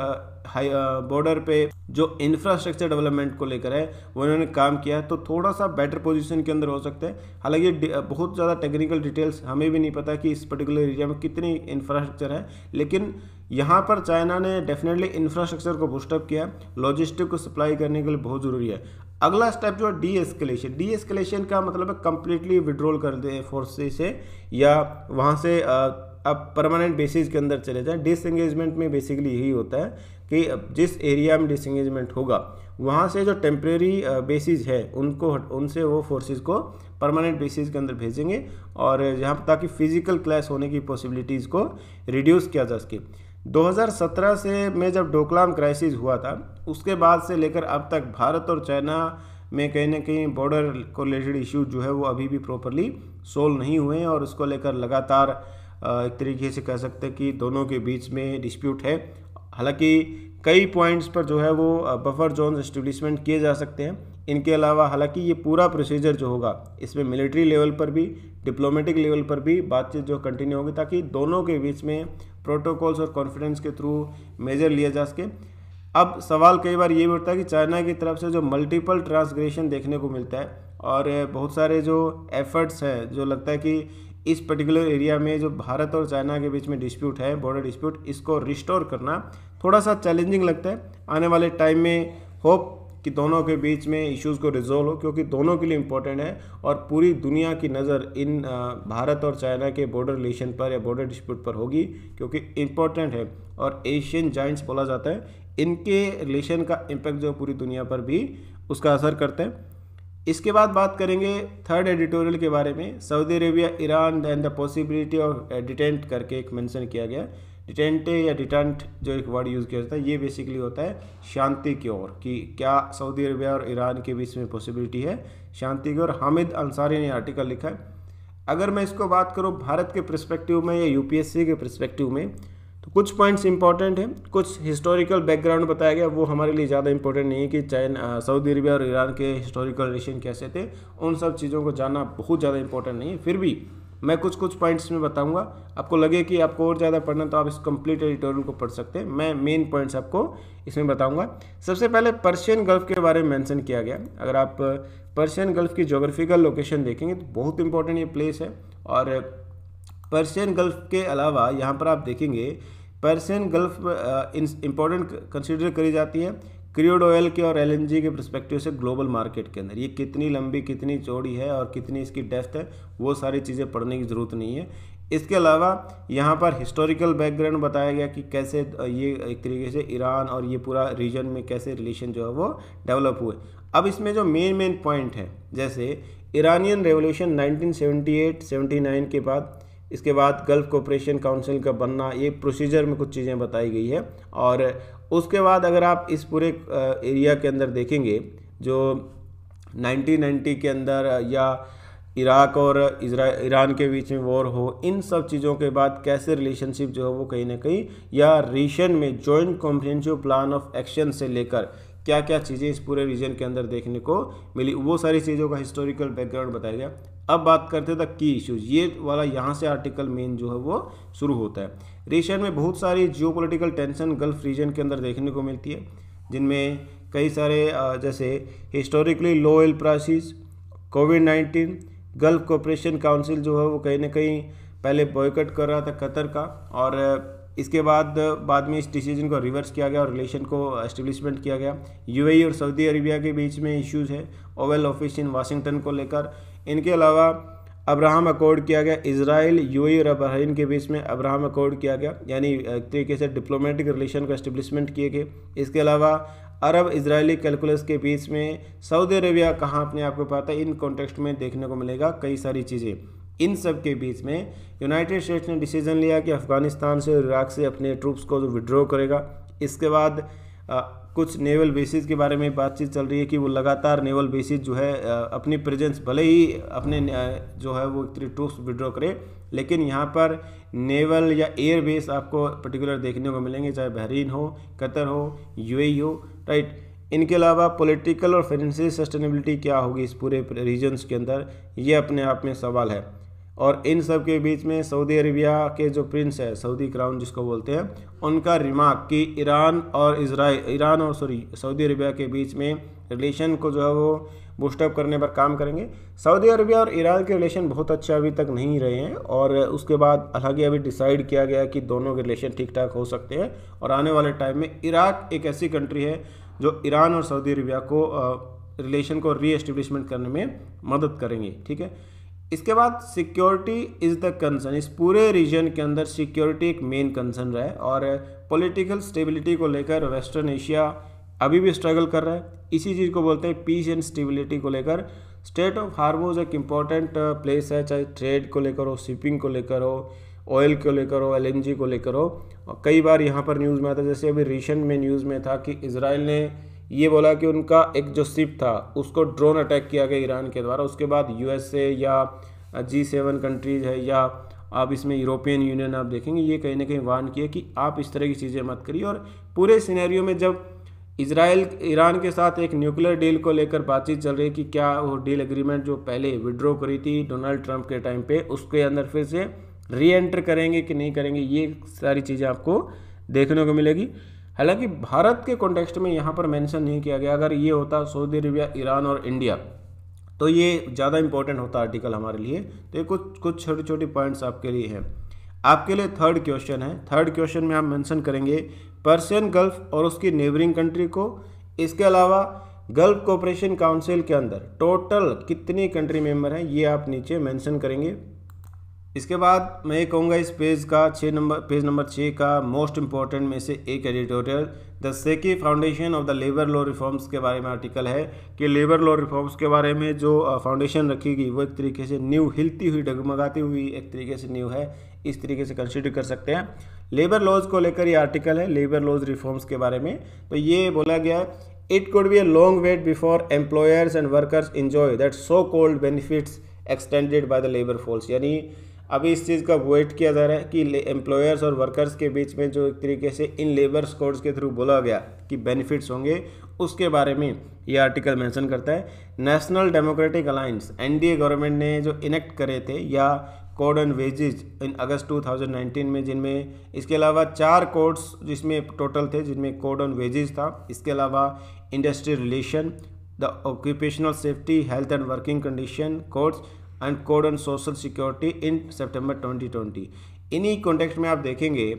हाई बॉर्डर पे जो इंफ्रास्ट्रक्चर डेवलपमेंट को लेकर है वो इन्होंने काम किया तो थोड़ा सा बेटर पोजीशन के अंदर हो सकते हैं हालांकि बहुत ज़्यादा टेक्निकल डिटेल्स हमें भी नहीं पता कि इस पर्टिकुलर एरिया में कितनी इंफ्रास्ट्रक्चर है लेकिन यहाँ पर चाइना ने डेफिनेटली इंफ्रास्ट्रक्चर को बूस्टअप किया लॉजिस्टिक को सप्लाई करने के लिए बहुत ज़रूरी है अगला स्टेप जो है डी एस्केलेशन डी एस्केलेशन का मतलब है कम्प्लीटली विड्रॉल कर दे फोर्सेज से या वहाँ से आप परमानेंट बेसिस के अंदर चले जाएँ डिसंगेजमेंट में बेसिकली यही होता है कि जिस एरिया में डिसंगेजमेंट होगा वहाँ से जो टेम्प्रेरी बेसिस है उनको उनसे वो फोर्सेज को परमानेंट बेसिस के अंदर भेजेंगे और जहाँ ताकि फिजिकल क्लैश होने की पॉसिबिलिटीज़ को रिड्यूस किया जा सके 2017 से में जब डोकलाम क्राइसिस हुआ था उसके बाद से लेकर अब तक भारत और चाइना में कहीं ना कहीं बॉर्डर को रिलेटेड इशू जो है वो अभी भी प्रॉपरली सोल्व नहीं हुए हैं और उसको लेकर लगातार एक तरीके से कह सकते हैं कि दोनों के बीच में डिस्प्यूट है हालांकि कई पॉइंट्स पर जो है वो बफर जोन इस्टेब्लिशमेंट किए जा सकते हैं इनके अलावा हालांकि ये पूरा प्रोसीजर जो होगा इसमें मिलिट्री लेवल पर भी डिप्लोमेटिक लेवल पर भी बातचीत जो कंटिन्यू होगी ताकि दोनों के बीच में प्रोटोकॉल्स और कॉन्फिडेंस के थ्रू मेजर लिया जा सके अब सवाल कई बार ये भी उठता है कि चाइना की तरफ से जो मल्टीपल ट्रांसग्रेशन देखने को मिलता है और बहुत सारे जो एफर्ट्स हैं जो लगता है कि इस पर्टिकुलर एरिया में जो भारत और चाइना के बीच में डिस्प्यूट है बॉर्डर डिस्प्यूट इसको रिस्टोर करना थोड़ा सा चैलेंजिंग लगता है आने वाले टाइम में होप कि दोनों के बीच में इश्यूज़ को रिजोल्व हो क्योंकि दोनों के लिए इंपॉर्टेंट है और पूरी दुनिया की नज़र इन भारत और चाइना के बॉर्डर रिलेशन पर या बॉर्डर डिस्प्यूट पर होगी क्योंकि इंपॉर्टेंट है और एशियन जाइंट्स बोला जाता है इनके रिलेशन का इम्पैक्ट जो पूरी दुनिया पर भी उसका असर करते हैं इसके बाद बात करेंगे थर्ड एडिटोरियल के बारे में Saudi Arabia Iran and the possibility of detente करके एक मेंशन किया गया डिटेंट या डिटेंट जो एक वर्ड यूज़ किया जाता है ये बेसिकली होता है शांति की ओर कि क्या सऊदी अरबिया और ईरान के बीच में पॉसिबिलिटी है शांति की ओर हामिद अंसारी ने आर्टिकल लिखा है अगर मैं इसको बात करूँ भारत के प्रस्पेक्टिव में या यूपीएससी के प्रस्पेक्टिव में तो कुछ पॉइंट्स इंपॉर्टेंट हैं कुछ हिस्टोरिकल बैकग्राउंड बताया गया वो हमारे लिए ज़्यादा इंपॉर्टेंट नहीं है कि चाइना सऊदी अरबिया और ईरान के हिस्टोरिकल रिलेशन कैसे थे उन सब चीज़ों को जानना बहुत ज़्यादा इंपॉर्टेंट नहीं है फिर भी मैं कुछ कुछ पॉइंट्स में बताऊंगा आपको लगे कि आपको और ज़्यादा पढ़ना तो आप इस कंप्लीट एडिटोरियल को पढ़ सकते हैं मैं मेन पॉइंट्स आपको इसमें बताऊंगा सबसे पहले पर्शियन गल्फ के बारे में मेंशन किया गया अगर आप पर्शियन गल्फ की जोग्राफिकल लोकेशन देखेंगे तो बहुत इंपॉर्टेंट ये प्लेस है और पर्शियन गल्फ के अलावा यहाँ पर आप देखेंगे पर्शियन गल्फ इम्पोर्टेंट कंसिडर करी जाती है क्रूड ऑयल के और एलएनजी के प्रस्पेक्टिव से ग्लोबल मार्केट के अंदर ये कितनी लंबी कितनी चौड़ी है और कितनी इसकी डेफ्थ है वो सारी चीज़ें पढ़ने की ज़रूरत नहीं है इसके अलावा यहाँ पर हिस्टोरिकल बैकग्राउंड बताया गया कि कैसे ये एक तरीके से ईरान और ये पूरा रीजन में कैसे रिलेशन जो है वो डेवलप हुए अब इसमें जो मेन मेन पॉइंट है जैसे ईरानियन रेवोल्यूशन नाइनटीन सेवेंटी के बाद इसके बाद गल्फ कॉपरेशन काउंसिल का बनना ये प्रोसीजर में कुछ चीज़ें बताई गई है और उसके बाद अगर आप इस पूरे एरिया के अंदर देखेंगे जो 1990 के अंदर या इराक और ईरान के बीच में वॉर हो इन सब चीज़ों के बाद कैसे रिलेशनशिप जो है वो कहीं ना कहीं या रीजन में joint comprehensive plan of action से लेकर क्या क्या चीज़ें इस पूरे रीजन के अंदर देखने को मिली वो सारी चीज़ों का हिस्टोरिकल बैकग्राउंड बताया गया अब बात करते थे की इश्यूज ये वाला यहाँ से आर्टिकल मेन जो है वो शुरू होता है रीजन में बहुत सारी जियोपॉलिटिकल टेंशन गल्फ रीजन के अंदर देखने को मिलती है जिनमें कई सारे जैसे historically low oil prices covid nineteen Gulf Cooperation Council जो है वो कहीं ना कहीं पहले बॉयकट कर रहा था कतर का और इसके बाद बाद में इस डिसीजन को रिवर्स किया गया और रिलेशन को एस्टेब्लिशमेंट किया गया यूएई e और सऊदी अरेबिया के बीच में इश्यूज़ है ओवल ऑफिस इन वाशिंगटन को लेकर इनके अलावा अब्राहम अकॉर्ड किया गया इसराइल यूएई और बहरीन के बीच में अब्राहम अकॉर्ड किया गया यानी एक तरीके से डिप्लोमेटिक रिलेशन का इस्टेब्लिशमेंट किए गए इसके अलावा अरब इसराइली कैलकुलस के बीच में सऊदी अरेबिया कहाँ अपने आप को पाता है इन कॉन्टेक्स्ट में देखने को मिलेगा कई सारी चीज़ें इन सब के बीच में यूनाइटेड स्टेट्स ने डिसीजन लिया कि अफ़गानिस्तान से और इराक से अपने ट्रूप्स को विड्रॉ करेगा इसके बाद कुछ नेवल बेसिस के बारे में बातचीत चल रही है कि वो लगातार नेवल बेसिस जो है अपनी प्रेजेंस भले ही अपने जो है वो इतनी ट्रूप्स विड्रॉ करे लेकिन यहाँ पर नेवल या एयर बेस आपको पर्टिकुलर देखने को मिलेंगे चाहे बहरीन हो कतर हो यू हो राइट इनके अलावा पॉलिटिकल और फाइनेंशियल सस्टेनेबिलिटी क्या होगी इस पूरे रीजन्स के अंदर ये अपने आप में सवाल है और इन सब के बीच में सऊदी अरबिया के जो प्रिंस है सऊदी क्राउन जिसको बोलते हैं उनका रिमार्क कि ईरान और इसराइल ईरान और सॉरी सऊदी अरबिया के बीच में रिलेशन को जो है वो बूस्टअप करने पर काम करेंगे सऊदी अरबिया और ईरान के रिलेशन बहुत अच्छे अभी तक नहीं रहे हैं और उसके बाद हालांकि अभी डिसाइड किया गया कि दोनों के रिलेशन ठीक ठाक हो सकते हैं और आने वाले टाइम में इराक एक ऐसी कंट्री है जो ईरान और सऊदी अरबिया को रिलेशन को री करने में मदद करेंगे ठीक है इसके बाद सिक्योरिटी इज़ द कंसर्न इस पूरे रीजन के अंदर सिक्योरिटी एक मेन कंसर्न रहा है और पॉलिटिकल स्टेबिलिटी को लेकर वेस्टर्न एशिया अभी भी स्ट्रगल कर रहा है इसी चीज़ को बोलते हैं पीस एंड स्टेबिलिटी को लेकर स्टेट ऑफ हार्बोज एक इम्पॉर्टेंट प्लेस uh, है चाहे ट्रेड को लेकर हो शिपिंग को लेकर हो ऑयल को लेकर हो एल को लेकर हो और कई बार यहाँ पर न्यूज़ में आता है जैसे अभी रिसेंट में न्यूज़ में था कि इसराइल ने ये बोला कि उनका एक जो सिप था उसको ड्रोन अटैक किया गया ईरान के द्वारा उसके बाद यूएसए या जी सेवन कंट्रीज है या आप इसमें यूरोपियन यूनियन आप देखेंगे ये कहीं ना कहीं वार्न किया कि आप इस तरह की चीज़ें मत करिए और पूरे सिनेरियो में जब इसराइल ईरान के साथ एक न्यूक्लियर डील को लेकर बातचीत चल रही है कि क्या वो डील एग्रीमेंट जो पहले विड्रॉ करी थी डोनाल्ड ट्रंप के टाइम पे उसके अंदर फिर से री एंटर करेंगे कि नहीं करेंगे ये सारी चीज़ें आपको देखने को मिलेगी हालांकि भारत के कॉन्टेक्स्ट में यहाँ पर मेंशन नहीं किया गया अगर ये होता सऊदी अरेबिया ईरान और इंडिया तो ये ज़्यादा इंपॉर्टेंट होता आर्टिकल हमारे लिए तो ये कुछ कुछ छोटे छोटे पॉइंट्स आपके लिए हैं आपके लिए थर्ड क्वेश्चन है थर्ड क्वेश्चन में आप मैंसन करेंगे पर्सियन गल्फ और उसकी नेबरिंग कंट्री को इसके अलावा गल्फ कोऑपरेशन काउंसिल के अंदर टोटल कितनी कंट्री मेंबर हैं ये आप नीचे मेंशन करेंगे इसके बाद मैं ये कहूँगा इस पेज का छः नंबर पेज नंबर छः का मोस्ट इम्पॉर्टेंट में से एक editorial the shaky foundation of the labour law reforms के बारे में आर्टिकल है कि लेबर लॉ रिफॉर्म्स के बारे में जो फाउंडेशन रखी गई वो एक तरीके से न्यू हिलती हुई डगमगाती हुई एक तरीके से न्यू है इस तरीके से कंसिडर कर सकते हैं लेबर लॉज को लेकर ये आर्टिकल है लेबर लॉज रिफॉर्म्स के बारे में तो ये बोला गया it could be a long wait before employers and workers enjoy that so called benefits extended by the labour force यानी अभी इस चीज़ का वेट किया जा रहा है कि एम्प्लॉयर्स और वर्कर्स के बीच में जो एक तरीके से इन लेबर कोड्स के थ्रू बोला गया कि बेनिफिट्स होंगे उसके बारे में ये आर्टिकल मेंशन करता है National Democratic Alliance NDA government ने जो इनेक्ट करे थे या code on wages in August 2019 में जिनमें इसके अलावा चार कोड्स जिसमें टोटल थे जिनमें कोड ऑन वेजेज था इसके अलावा industry relation the occupational safety health and working condition codes and code on social security in September twenty twenty इन्हीं कॉन्टेक्स्ट में आप देखेंगे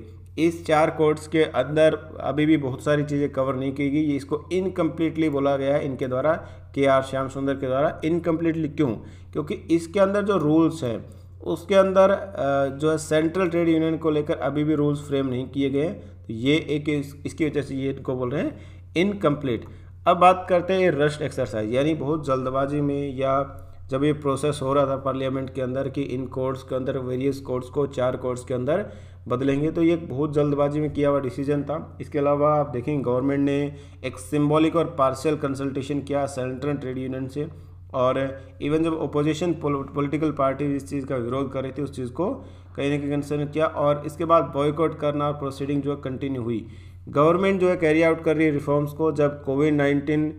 इस चार कोड्स के अंदर अभी भी बहुत सारी चीज़ें कवर नहीं की गई इसको इनकम्प्लीटली बोला गया है इनके द्वारा के आर श्याम सुंदर के द्वारा इनकम्प्लीटली क्यों क्योंकि इसके अंदर जो रूल्स हैं उसके अंदर जो है सेंट्रल ट्रेड यूनियन को लेकर अभी भी रूल्स फ्रेम नहीं किए गए तो ये एक इस, इसकी वजह से ये इनको बोल रहे हैं इनकम्प्लीट अब बात करते हैं रश्ड एक्सरसाइज यानी बहुत जल्दबाजी में या जब ये प्रोसेस हो रहा था पार्लियामेंट के अंदर कि इन कोर्ट्स के अंदर वेरियस कोर्ट्स को चार कोर्ट्स के अंदर बदलेंगे तो ये बहुत जल्दबाजी में किया हुआ डिसीजन था इसके अलावा आप देखेंगे गवर्नमेंट ने एक सिम्बॉलिक और पार्शियल कंसल्टेशन किया सेंट्रल ट्रेड यूनियन से और इवन जब अपोजिशन पॉलिटिकल पार्टी इस चीज़ का विरोध कर रही थी उस चीज़ को कहीं ना कहीं कंसर्न किया और इसके बाद बॉयकॉट करना और प्रोसीडिंग जो है कंटिन्यू हुई गवर्नमेंट जो है कैरी आउट कर रही है रिफॉर्म्स को जब कोविड नाइन्टीन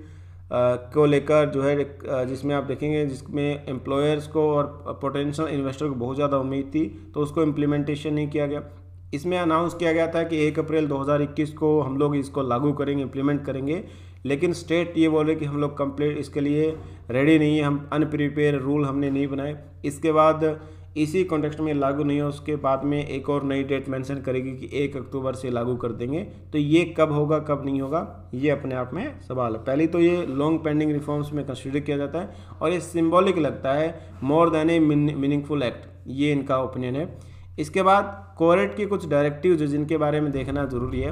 को लेकर जो है जिसमें आप देखेंगे जिसमें एम्प्लॉयर्स को और पोटेंशियल इन्वेस्टर को बहुत ज़्यादा उम्मीद थी तो उसको इम्प्लीमेंटेशन नहीं किया गया इसमें अनाउंस किया गया था कि एक अप्रैल 2021 को हम लोग इसको लागू करेंगे इम्प्लीमेंट करेंगे लेकिन स्टेट ये बोल रहे कि हम लोग कंप्लीट इसके लिए रेडी नहीं है हम अनप्रिपेयर रूल हमने नहीं बनाए इसके बाद इसी कॉन्टेक्स्ट में लागू नहीं हो उसके बाद में एक और नई डेट मेंशन करेगी कि एक अक्टूबर से लागू कर देंगे तो ये कब होगा कब नहीं होगा ये अपने आप में सवाल है पहले तो ये लॉन्ग पेंडिंग रिफॉर्म्स में कंसिडर किया जाता है और ये सिम्बॉलिक लगता है more than a meaningful act ये इनका ओपिनियन है इसके बाद कोरेट के कुछ डायरेक्टिव जिनके बारे में देखना ज़रूरी है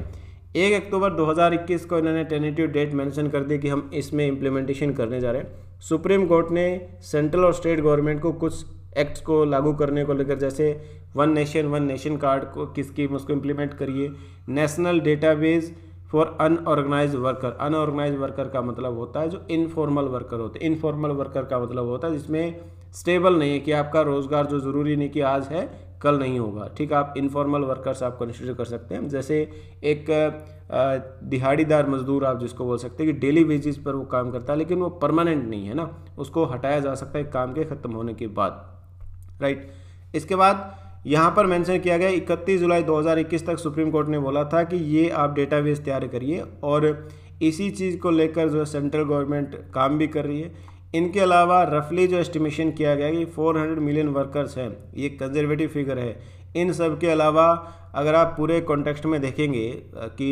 एक अक्टूबर 2021 को इन्होंने टेनेटिव डेट मेंशन कर दी कि हम इसमें इम्प्लीमेंटेशन करने जा रहे हैं सुप्रीम कोर्ट ने सेंट्रल और स्टेट गवर्नमेंट को कुछ एक्ट को लागू करने को लेकर जैसे one nation one nation card को स्कीम उसको इम्प्लीमेंट करिए national database for unorganised worker unorganised worker का मतलब होता है जो इनफॉर्मल वर्कर होते हैं इनफॉर्मल वर्कर का मतलब होता है जिसमें स्टेबल नहीं है कि आपका रोज़गार जो ज़रूरी नहीं कि आज है कल नहीं होगा ठीक आप इनफॉर्मल वर्कर्स आप कंसिडर कर सकते हैं जैसे एक दिहाड़ीदार मजदूर आप जिसको बोल सकते हैं कि डेली बेसिस पर वो काम करता है लेकिन वो परमानेंट नहीं है ना उसको हटाया जा सकता है काम के ख़त्म होने के बाद राइट इसके बाद यहाँ पर मेंशन किया गया 31 जुलाई 2021 तक सुप्रीम कोर्ट ने बोला था कि ये आप डेटाबेस तैयार करिए और इसी चीज़ को लेकर जो सेंट्रल गवर्नमेंट काम भी कर रही है इनके अलावा रफली जो एस्टिमेशन किया गया कि 400 मिलियन वर्कर्स हैं ये कंजर्वेटिव फिगर है इन सब के अलावा अगर आप पूरे कॉन्टेक्स्ट में देखेंगे कि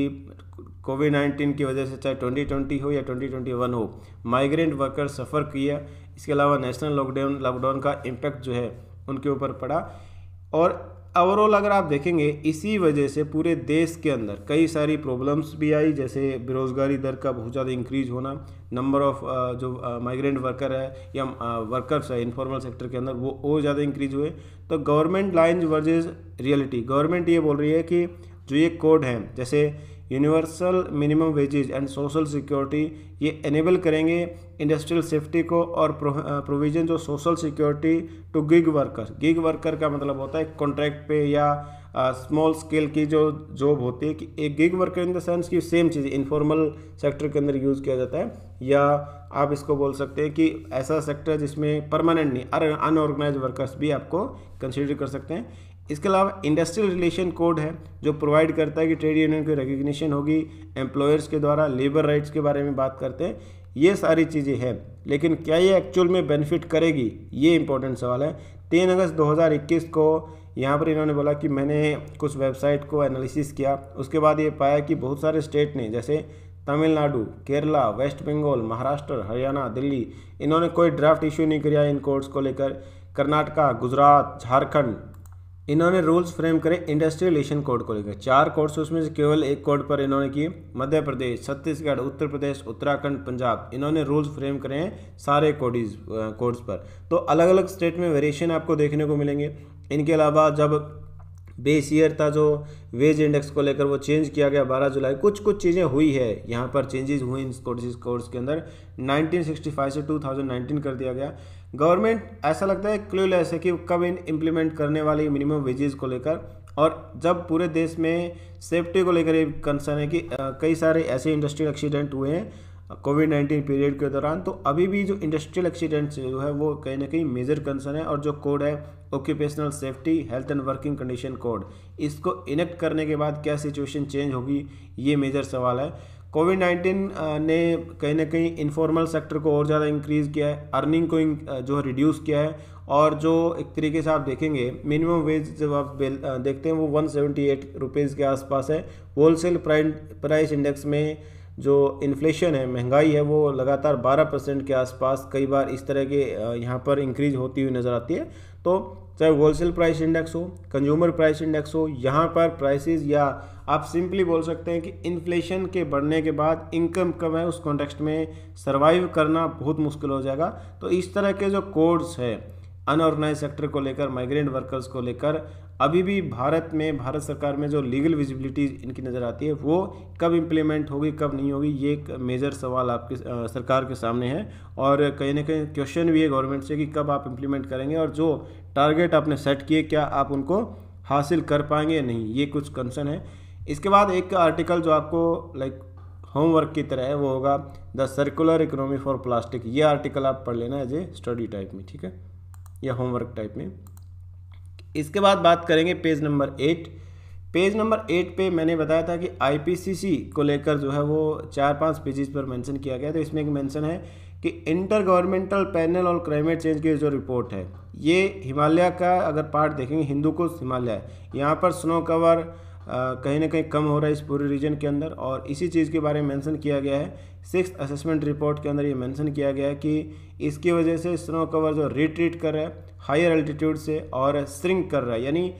कोविड नाइन्टीन की वजह से चाहे ट्वेंटी हो या ट्वेंटी हो माइग्रेंट वर्कर्स सफ़र किया इसके अलावा नेशनल लॉकडाउन लॉकडाउन का इम्पैक्ट जो है उनके ऊपर पड़ा और ओवरऑल अगर आप देखेंगे इसी वजह से पूरे देश के अंदर कई सारी प्रॉब्लम्स भी आई जैसे बेरोज़गारी दर का बहुत ज़्यादा इंक्रीज होना नंबर ऑफ जो माइग्रेंट वर्कर है या वर्कर्स है इन्फॉर्मल सेक्टर के अंदर वो और ज़्यादा इंक्रीज हुए तो government line versus reality government ये बोल रही है कि जो ये कोड हैं जैसे universal minimum wages and social security ये एनेबल करेंगे इंडस्ट्रियल सेफ्टी को और प्रोविजन जो social security to gig worker gig worker का मतलब होता है कॉन्ट्रैक्ट पे या स्मॉल uh, स्केल की जो जॉब होती है कि एक gig worker in the sense की सेम चीज़ इन्फॉर्मल सेक्टर के अंदर यूज़ किया जाता है या आप इसको बोल सकते हैं कि ऐसा सेक्टर जिसमें परमानेंट नहीं अनऑर्गेनाइज वर्कर्स भी आपको कंसिडर कर सकते हैं इसके अलावा इंडस्ट्रियल रिलेशन कोड है जो प्रोवाइड करता है कि ट्रेड यूनियन की रिकग्निशन होगी एम्प्लॉयर्स के द्वारा लेबर राइट्स के बारे में बात करते हैं ये सारी चीज़ें हैं लेकिन क्या ये एक्चुअल में बेनिफिट करेगी ये इंपॉर्टेंट सवाल है तीन अगस्त 2021 को यहाँ पर इन्होंने बोला कि मैंने कुछ वेबसाइट को एनालिसिस किया उसके बाद ये पाया कि बहुत सारे स्टेट ने जैसे तमिलनाडु केरला वेस्ट बंगाल महाराष्ट्र हरियाणा दिल्ली इन्होंने कोई ड्राफ्ट इशू नहीं किया इन कोड्स को लेकर कर्नाटका गुजरात झारखंड इन्होंने रूल्स फ्रेम करे इंडस्ट्री रिलेशन कोड को लेकर चार कोर्स उसमें से केवल एक कोड पर इन्होंने किए मध्य प्रदेश छत्तीसगढ़ उत्तर प्रदेश उत्तराखंड पंजाब इन्होंने रूल्स फ्रेम करे हैं सारे कोडिज कोड्स पर तो अलग अलग स्टेट में वेरिएशन आपको देखने को मिलेंगे इनके अलावा जब बेस ईयर था जो वेज इंडेक्स को लेकर वो चेंज किया गया बारह जुलाई कुछ कुछ चीज़ें हुई है यहाँ पर चेंजेस हुई इन कोर्सेज कोर्स के अंदर 1965 से 2019 कर दिया गया गवर्नमेंट ऐसा लगता है क्लूलेस है कि कब इन इम्प्लीमेंट करने वाली मिनिमम वेजेस को लेकर और जब पूरे देश में सेफ्टी को लेकर एक कंसर्न है कि कई सारे ऐसे इंडस्ट्रियल एक्सीडेंट हुए हैं कोविड नाइन्टीन पीरियड के दौरान तो अभी भी जो इंडस्ट्रियल एक्सीडेंट जो है वो कहीं ना कहीं मेजर कंसर्न है और जो कोड है occupational safety health and working condition code इसको इनेक्ट करने के बाद क्या सिचुएशन चेंज होगी ये मेजर सवाल है कोविड नाइन्टीन ने कहीं ना कहीं इनफॉर्मल सेक्टर को और ज़्यादा इंक्रीज़ किया है अर्निंग को जो है रिड्यूस किया है और जो एक तरीके से आप देखेंगे मिनिमम वेज जब आप देखते हैं वो वन सेवेंटी एट रुपीज़ के आसपास है होलसेल प्राइस इंडेक्स में जो इन्फ्लेशन है महंगाई है वो लगातार 12 परसेंट के आसपास कई बार इस तरह के यहाँ पर इंक्रीज होती हुई नज़र आती है तो चाहे होलसेल प्राइस इंडेक्स हो कंज्यूमर प्राइस इंडेक्स हो यहाँ पर प्राइसेस या आप सिंपली बोल सकते हैं कि इन्फ्लेशन के बढ़ने के बाद इनकम कम है उस कॉन्टेक्स्ट में सर्वाइव करना बहुत मुश्किल हो जाएगा तो इस तरह के जो कोड्स है अनऑर्गेनाइज सेक्टर को लेकर माइग्रेंट वर्कर्स को लेकर अभी भी भारत में भारत सरकार में जो लीगल विजिबिलिटी इनकी नज़र आती है वो कब इम्प्लीमेंट होगी कब नहीं होगी ये एक मेजर सवाल आपके सरकार के सामने है और कहीं ना कहीं क्वेश्चन भी है गवर्नमेंट से कि कब आप इम्प्लीमेंट करेंगे और जो टारगेट आपने सेट किए क्या आप उनको हासिल कर पाएंगे नहीं ये कुछ कंसर्न है इसके बाद एक आर्टिकल जो आपको लाइक होमवर्क की तरह है वो होगा the circular economy for plastic ये आर्टिकल आप पढ़ लेना एज ए स्टडी टाइप में ठीक है या होमवर्क टाइप में इसके बाद बात करेंगे page number eight page number eight पे मैंने बताया था कि आईपीसीसी को लेकर जो है वो चार पांच पेजेस पर मेंशन किया गया तो इसमें एक मेंशन है कि इंटर गवर्नमेंटल पैनल और क्लाइमेट चेंज की जो रिपोर्ट है ये हिमालय का अगर पार्ट देखेंगे हिंदू को हिमालय यहाँ पर स्नो कवर कहीं ना कहीं कम हो रहा है इस पूरे रीजन के अंदर और इसी चीज़ के बारे में मेंशन किया गया है सिक्स असेसमेंट रिपोर्ट के अंदर ये मेंशन किया गया है कि इसकी वजह से स्नो कवर जो रिट्रीट कर रहा है हायर अल्टीट्यूड से और स्ट्रिंक कर रहा है यानी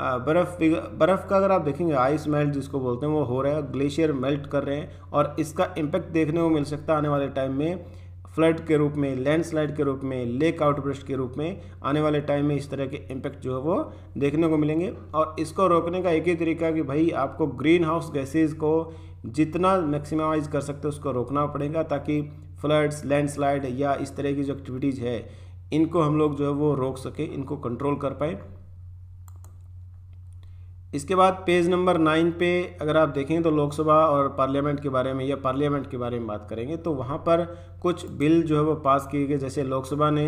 बर्फ़ बर्फ़ का अगर आप देखेंगे आइस मेल्ट जिसको बोलते हैं वो हो रहा है ग्लेशियर मेल्ट कर रहे हैं और इसका इम्पैक्ट देखने को मिल सकता है आने वाले टाइम में फ्लड के रूप में लैंडस्लाइड के रूप में लेक आउटब्रस्ट के रूप में आने वाले टाइम में इस तरह के इम्पैक्ट जो है वो देखने को मिलेंगे और इसको रोकने का एक ही तरीका कि भाई आपको ग्रीन हाउस गैसेज को जितना मैक्सिमाइज कर सकते हो उसको रोकना पड़ेगा ताकि फ्लड्स लैंडस्लाइड या इस तरह की जो एक्टिविटीज़ है इनको हम लोग जो है वो रोक सकें इनको कंट्रोल कर पाएँ इसके बाद पेज नंबर नाइन पे अगर आप देखें तो लोकसभा और पार्लियामेंट के बारे में या पार्लियामेंट के बारे में बात करेंगे तो वहाँ पर कुछ बिल जो है वो पास किए गए जैसे लोकसभा ने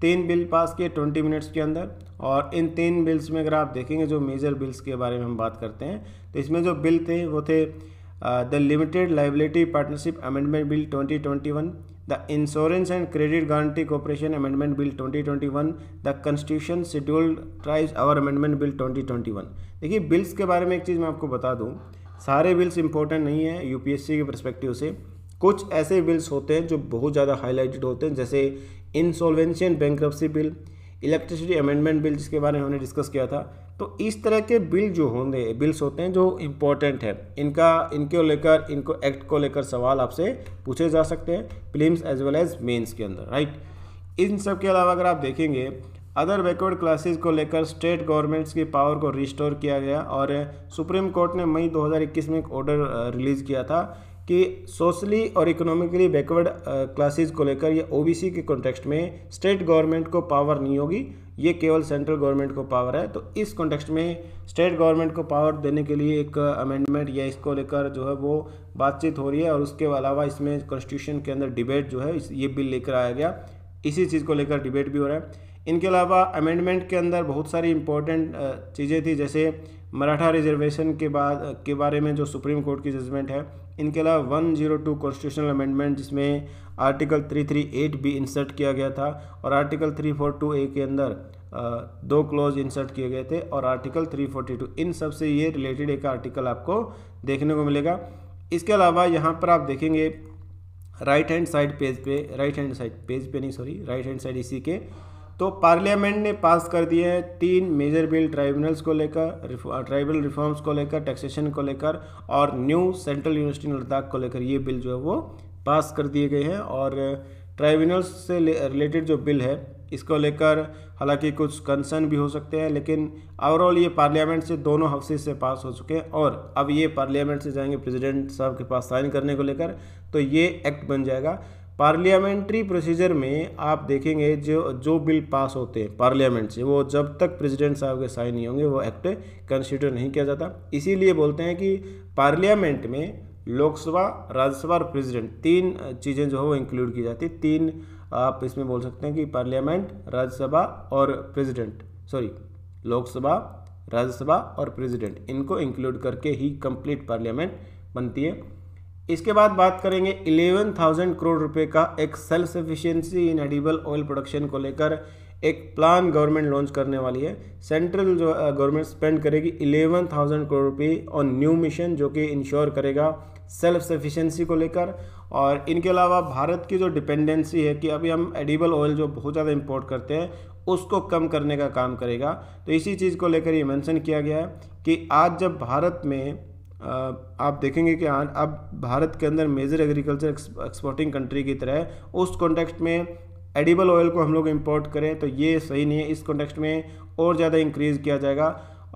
तीन बिल पास किए ट्वेंटी मिनट्स के अंदर और इन तीन बिल्स में अगर आप देखेंगे जो मेजर बिल्स के बारे में हम बात करते हैं तो इसमें जो बिल थे वो थे the limited liability partnership amendment bill twenty the insurance and credit guarantee cooperation amendment bill 2021, scheduled tribes आवर अमेंडमेंट बिल ट्वेंटी ट्वेंटी 2021. देखिए बिल्स के बारे में एक चीज़ मैं आपको बता दूँ सारे बिल्स इंपॉर्टेंट नहीं है यूपीएससी के परस्पेक्टिव से कुछ ऐसे बिल्स होते हैं जो बहुत ज़्यादा हाईलाइटेड होते हैं जैसे insolvency and bill electricity amendment bill जिसके बारे में हमने डिस्कस किया था तो इस तरह के बिल जो होंगे बिल्स होते हैं जो इम्पोर्टेंट है इनका इनको लेकर इनको एक्ट को लेकर सवाल आपसे पूछे जा सकते हैं prelims as well as mains के अंदर राइट इन सब के अलावा अगर आप देखेंगे अदर बैकवर्ड क्लासेस को लेकर स्टेट गवर्नमेंट्स की पावर को रिस्टोर किया गया और सुप्रीम कोर्ट ने मई 2021 में एक ऑर्डर रिलीज़ किया था कि सोशली और इकोनॉमिकली बैकवर्ड क्लासेस को लेकर या ओबीसी के कॉन्टेक्स्ट में स्टेट गवर्नमेंट को पावर नहीं होगी ये केवल सेंट्रल गवर्नमेंट को पावर है तो इस कॉन्टेक्स्ट में स्टेट गवर्नमेंट को पावर देने के लिए एक अमेंडमेंट या इसको लेकर जो है वो बातचीत हो रही है और उसके अलावा इसमें कॉन्स्टिट्यूशन के अंदर डिबेट जो है ये बिल लेकर आया गया इसी चीज़ को लेकर डिबेट भी हो रहा है इनके अलावा अमेंडमेंट के अंदर बहुत सारी इंपॉर्टेंट चीज़ें थी जैसे मराठा रिजर्वेशन के बाद के बारे में जो सुप्रीम कोर्ट की जजमेंट है इनके अलावा one zero two constitutional amendment जिसमें आर्टिकल थ्री थ्री एट भी इंसर्ट किया गया था और article three four two A के अंदर दो क्लॉज इंसर्ट किए गए थे और आर्टिकल थ्री फोर्टी टू इन सब से ये रिलेटेड एक आर्टिकल आपको देखने को मिलेगा इसके अलावा यहाँ पर आप देखेंगे राइट हैंड साइड पेज पे राइट हैंड साइड पेज पे नहीं सॉरी राइट हैंड साइड इसी के तो पार्लियामेंट ने पास कर दिए हैं तीन मेजर बिल ट्राइब्यूनल्स को लेकर ट्राइबल रिफॉर्म्स को लेकर टैक्सेशन को लेकर और न्यू सेंट्रल यूनिवर्सिटी लद्दाख को लेकर ये बिल जो है वो पास कर दिए गए हैं और ट्राइब्यूनल्स से रिलेटेड जो बिल है इसको लेकर हालांकि कुछ कंसर्न भी हो सकते हैं लेकिन ओवरऑल ये पार्लियामेंट से दोनों हाउसेज से पास हो चुके हैं और अब ये पार्लियामेंट से जाएंगे प्रेसिडेंट साहब के पास साइन करने को लेकर तो ये एक्ट बन जाएगा पार्लियामेंट्री प्रोसीजर में आप देखेंगे जो जो बिल पास होते हैं पार्लियामेंट से वो जब तक प्रेसिडेंट साहब के साइन नहीं होंगे वो एक्ट कंसिडर नहीं किया जाता इसीलिए बोलते हैं कि पार्लियामेंट में लोकसभा राज्यसभा और प्रेसिडेंट तीन चीज़ें जो है वो इंक्लूड की जाती तीन आप इसमें बोल सकते हैं कि पार्लियामेंट राज्यसभा और प्रेसिडेंट सॉरी लोकसभा राज्यसभा और प्रेसिडेंट इनको इंक्लूड करके ही कंप्लीट पार्लियामेंट बनती है इसके बाद बात करेंगे 11,000 करोड़ रुपए का एक self sufficiency in edible oil production को लेकर एक प्लान गवर्नमेंट लॉन्च करने वाली है सेंट्रल जो गवर्नमेंट स्पेंड करेगी 11,000 करोड़ रुपए ऑन न्यू मिशन जो कि इंश्योर करेगा सेल्फ सफिशेंसी को लेकर और इनके अलावा भारत की जो डिपेंडेंसी है कि अभी हम एडिबल ऑयल जो बहुत ज़्यादा इम्पोर्ट करते हैं उसको कम करने का काम करेगा तो इसी चीज़ को लेकर ये मैंसन किया गया है कि आज जब भारत में आप देखेंगे कि हाँ अब भारत के अंदर मेजर एग्रीकल्चर एक्सपोर्टिंग कंट्री की तरह उस कॉन्टेक्स्ट में एडिबल ऑयल को हम लोग इंपोर्ट करें तो ये सही नहीं है इस कॉन्टेक्स्ट में और ज़्यादा इंक्रीज़ किया जाएगा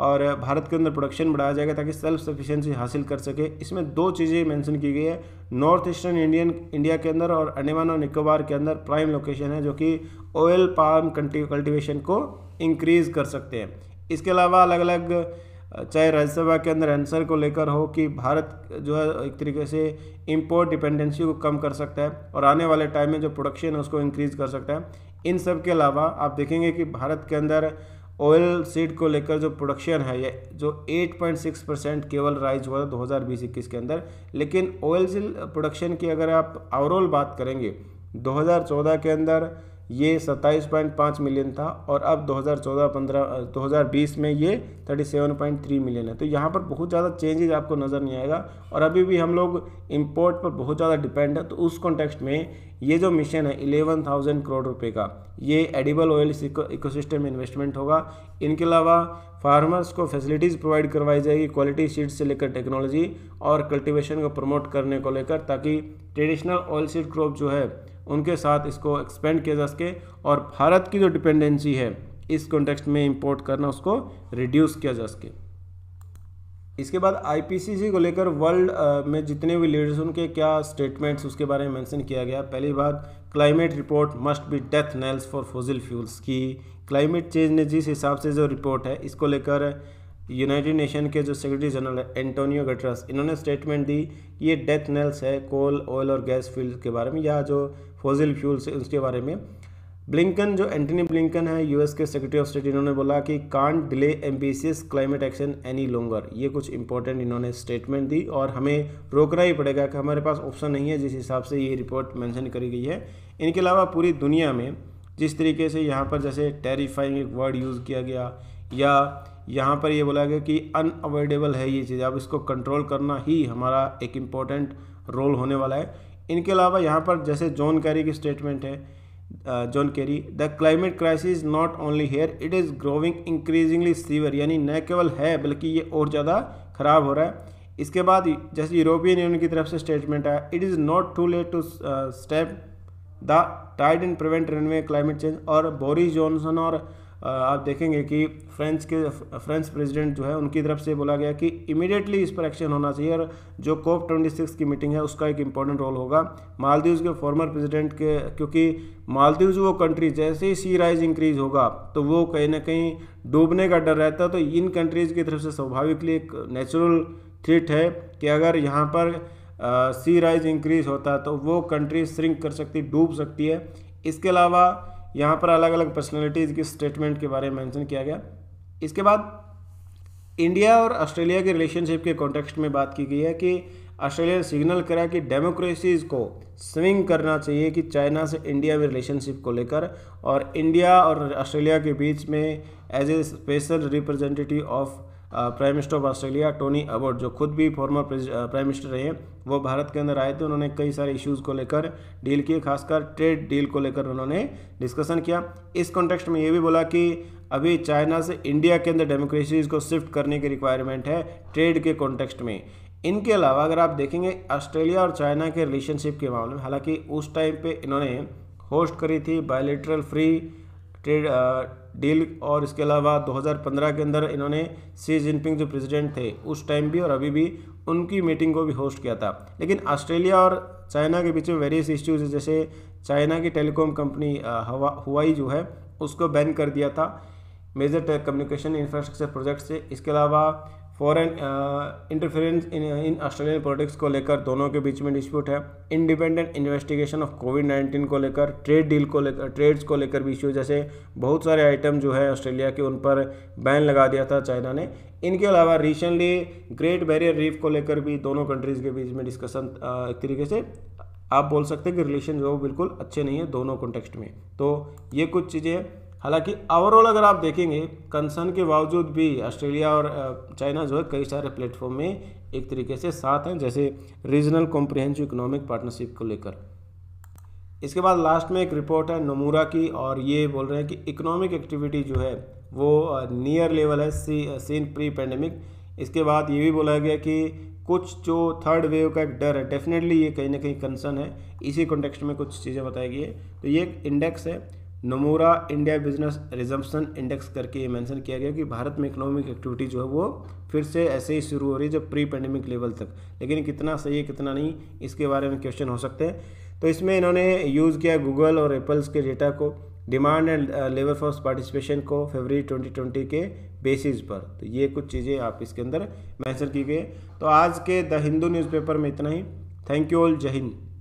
और भारत के अंदर प्रोडक्शन बढ़ाया जाएगा ताकि सेल्फ सफिशेंसी हासिल कर सके इसमें दो चीज़ें मेंशन की गई है नॉर्थ ईस्टर्न इंडियन इंडिया के अंदर और अंडमान और निकोबार के अंदर प्राइम लोकेशन है जो कि ऑयल पाम कल्टिवेशन को इंक्रीज़ कर सकते हैं इसके अलावा अलग अलग चाहे राज्यसभा के अंदर आंसर को लेकर हो कि भारत जो है एक तरीके से इंपोर्ट डिपेंडेंसी को कम कर सकता है और आने वाले टाइम में जो प्रोडक्शन है उसको इंक्रीज़ कर सकता है इन सब के अलावा आप देखेंगे कि भारत के अंदर ऑयल सीड को लेकर जो प्रोडक्शन है ये जो 8.6 परसेंट केवल राइज हुआ था दो हज़ार के अंदर लेकिन ऑयल सील प्रोडक्शन की अगर आप ओवरऑल बात करेंगे 2014 के अंदर ये 27.5 मिलियन था और अब 2014-15 2020 में ये 37.3 मिलियन है तो यहाँ पर बहुत ज़्यादा चेंजेज आपको नज़र नहीं आएगा और अभी भी हम लोग इम्पोर्ट पर बहुत ज़्यादा डिपेंड है तो उस कॉन्टेक्स्ट में ये जो मिशन है 11,000 करोड़ रुपए का ये एडिबल ऑयल इकोसिस्टम में इन्वेस्टमेंट होगा इनके अलावा फार्मर्स को फैसिलिटीज़ प्रोवाइड करवाई जाएगी क्वालिटी सीड से लेकर टेक्नोलॉजी और कल्टिवेशन को प्रमोट करने को लेकर ताकि ट्रेडिशनल ऑयल सीड क्रॉप जो है उनके साथ इसको एक्सपेंड किया जा सके और भारत की जो डिपेंडेंसी है इस कॉन्टेक्स्ट में इंपोर्ट करना उसको रिड्यूस किया जा सके इसके बाद आईपीसीसी को लेकर वर्ल्ड में जितने भी लीडर्स उनके क्या स्टेटमेंट्स उसके बारे में मेंशन किया गया पहली बात climate report must be death nails for fossil fuels की क्लाइमेट चेंज ने जिस हिसाब से जो रिपोर्ट है इसको लेकर यूनाइटेड नेशन के जो सेक्रेटरी जनरल है एंटोनियो गटरस इन्होंने स्टेटमेंट दी कि ये डेथ नेल्स है कोल ऑयल और गैस फील्ड के बारे में या जो फोजिल फ्यूल से उसके बारे में ब्लिंकन जो एंटनी ब्लिंकन है यूएस के सेक्रेटरी ऑफ स्टेट इन्होंने बोला कि can't delay ambitious climate action any longer ये कुछ इंपॉर्टेंट इन्होंने स्टेटमेंट दी और हमें रोकना ही पड़ेगा कि हमारे पास ऑप्शन नहीं है जिस हिसाब से ये रिपोर्ट मैंशन करी गई है इनके अलावा पूरी दुनिया में जिस तरीके से यहाँ पर जैसे टेरिफाइंग एक वर्ड यूज़ किया गया या यहाँ पर ये बोला गया कि अनअवॉइडेबल है ये चीज़ अब इसको कंट्रोल करना ही हमारा एक इम्पॉर्टेंट रोल होने वाला है इनके अलावा यहाँ पर जैसे जॉन कैरी की स्टेटमेंट है John Kerry the climate crisis not only here it is growing increasingly severe यानी न केवल है बल्कि ये और ज़्यादा खराब हो रहा है इसके बाद जैसे यूरोपियन यूनियन की तरफ से स्टेटमेंट आया it is not too late to step the tide and prevent runaway climate change और बोरिस जॉनसन और आप देखेंगे कि फ्रेंच के फ्रेंच प्रेसिडेंट जो है उनकी तरफ से बोला गया कि इमीडिएटली इस पर एक्शन होना चाहिए और जो कोप ट्वेंटी सिक्स की मीटिंग है उसका एक इम्पॉर्टेंट रोल होगा मालदीव्स के फॉर्मर प्रेसिडेंट के क्योंकि मालदीव्स वो कंट्री जैसे ही सी राइज इंक्रीज होगा तो वो कहीं ना कहीं डूबने का डर रहता तो इन कंट्रीज़ की तरफ से स्वाभाविकली एक नेचुरल थ्रिट है कि अगर यहाँ पर सी राइज इंक्रीज होता तो वो कंट्री श्रिंक कर सकती डूब सकती है इसके अलावा यहाँ पर अलग अलग पर्सनैलिटीज़ की स्टेटमेंट के बारे में मैंशन किया गया इसके बाद इंडिया और ऑस्ट्रेलिया के रिलेशनशिप के कॉन्टेक्स्ट में बात की गई है कि ऑस्ट्रेलिया ने सिग्नल करा कि डेमोक्रेसीज़ को स्विंग करना चाहिए कि चाइना से इंडिया में रिलेशनशिप को लेकर और इंडिया और ऑस्ट्रेलिया के बीच में as a special representative of prime minister of Australia Tony Abbott जो खुद भी फॉर्मर प्राइम मिनिस्टर रहे हैं वो भारत के अंदर आए थे उन्होंने कई सारे इश्यूज़ को लेकर डील किए खासकर ट्रेड डील को लेकर उन्होंने डिस्कशन किया इस कॉन्टेक्स्ट में ये भी बोला कि अभी चाइना से इंडिया के अंदर डेमोक्रेसीज को शिफ्ट करने की रिक्वायरमेंट है ट्रेड के कॉन्टेक्स्ट में इनके अलावा अगर आप देखेंगे ऑस्ट्रेलिया और चाइना के रिलेशनशिप के मामले में हालांकि उस टाइम पे इन्होंने होस्ट करी थी बायोलिट्रल फ्री ट्रेड डील और इसके अलावा 2015 के अंदर इन्होंने सी जिनपिंग जो प्रेसिडेंट थे उस टाइम भी और अभी भी उनकी मीटिंग को भी होस्ट किया था लेकिन ऑस्ट्रेलिया और चाइना के बीच में वेरियस इश्यूज जैसे चाइना की टेलीकॉम कंपनी हुआई जो है उसको बैन कर दिया था मेजर कम्युनिकेशन इंफ्रास्ट्रक्चर प्रोजेक्ट से इसके अलावा foreign interference in in Australian politics को लेकर दोनों के बीच में डिस्प्यूट है independent investigation of COVID nineteen को लेकर ट्रेड डील को लेकर ट्रेड्स को लेकर भी इश्यू जैसे बहुत सारे आइटम जो है ऑस्ट्रेलिया के उन पर बैन लगा दिया था चाइना ने इनके अलावा रिसेंटली ग्रेट बैरियर रीफ को लेकर भी दोनों कंट्रीज़ के बीच में डिस्कशन एक तरीके से आप बोल सकते हैं कि रिलेशन जो बिल्कुल अच्छे नहीं है दोनों कॉन्टेक्स्ट में तो ये कुछ चीज़ें हालांकि ओवरऑल अगर आप देखेंगे कंसर्न के बावजूद भी ऑस्ट्रेलिया और चाइना जो है कई सारे प्लेटफॉर्म में एक तरीके से साथ हैं जैसे रीजनल कॉम्प्रिहेंसिव इकोनॉमिक पार्टनरशिप को लेकर इसके बाद लास्ट में एक रिपोर्ट है नमूरा की और ये बोल रहे हैं कि इकोनॉमिक एक्टिविटी जो है वो नियर लेवल है सी सीन प्री पैंडमिक इसके बाद ये भी बोला गया कि कुछ जो थर्ड वेव का एक डर है डेफिनेटली ये कहीं ना कहीं कंसर्न है इसी कॉन्टेक्स्ट में कुछ चीज़ें बताई गई है तो ये एक इंडेक्स है Nomura India business resumption index करके ये मेंशन किया गया कि भारत में इकोनॉमिक एक्टिविटी जो है वो फिर से ऐसे ही शुरू हो रही है जब प्री पेंडेमिक लेवल तक लेकिन कितना सही है कितना नहीं इसके बारे में क्वेश्चन हो सकते हैं तो इसमें इन्होंने यूज़ किया गूगल और एप्पल्स के डेटा को demand and labour force participation को फेबरी 2020 के बेसिस पर तो ये कुछ चीज़ें आप इसके अंदर मैंसन की गई तो आज के द हिंदू न्यूज़पेपर में इतना ही थैंक यू ऑल जय हिंद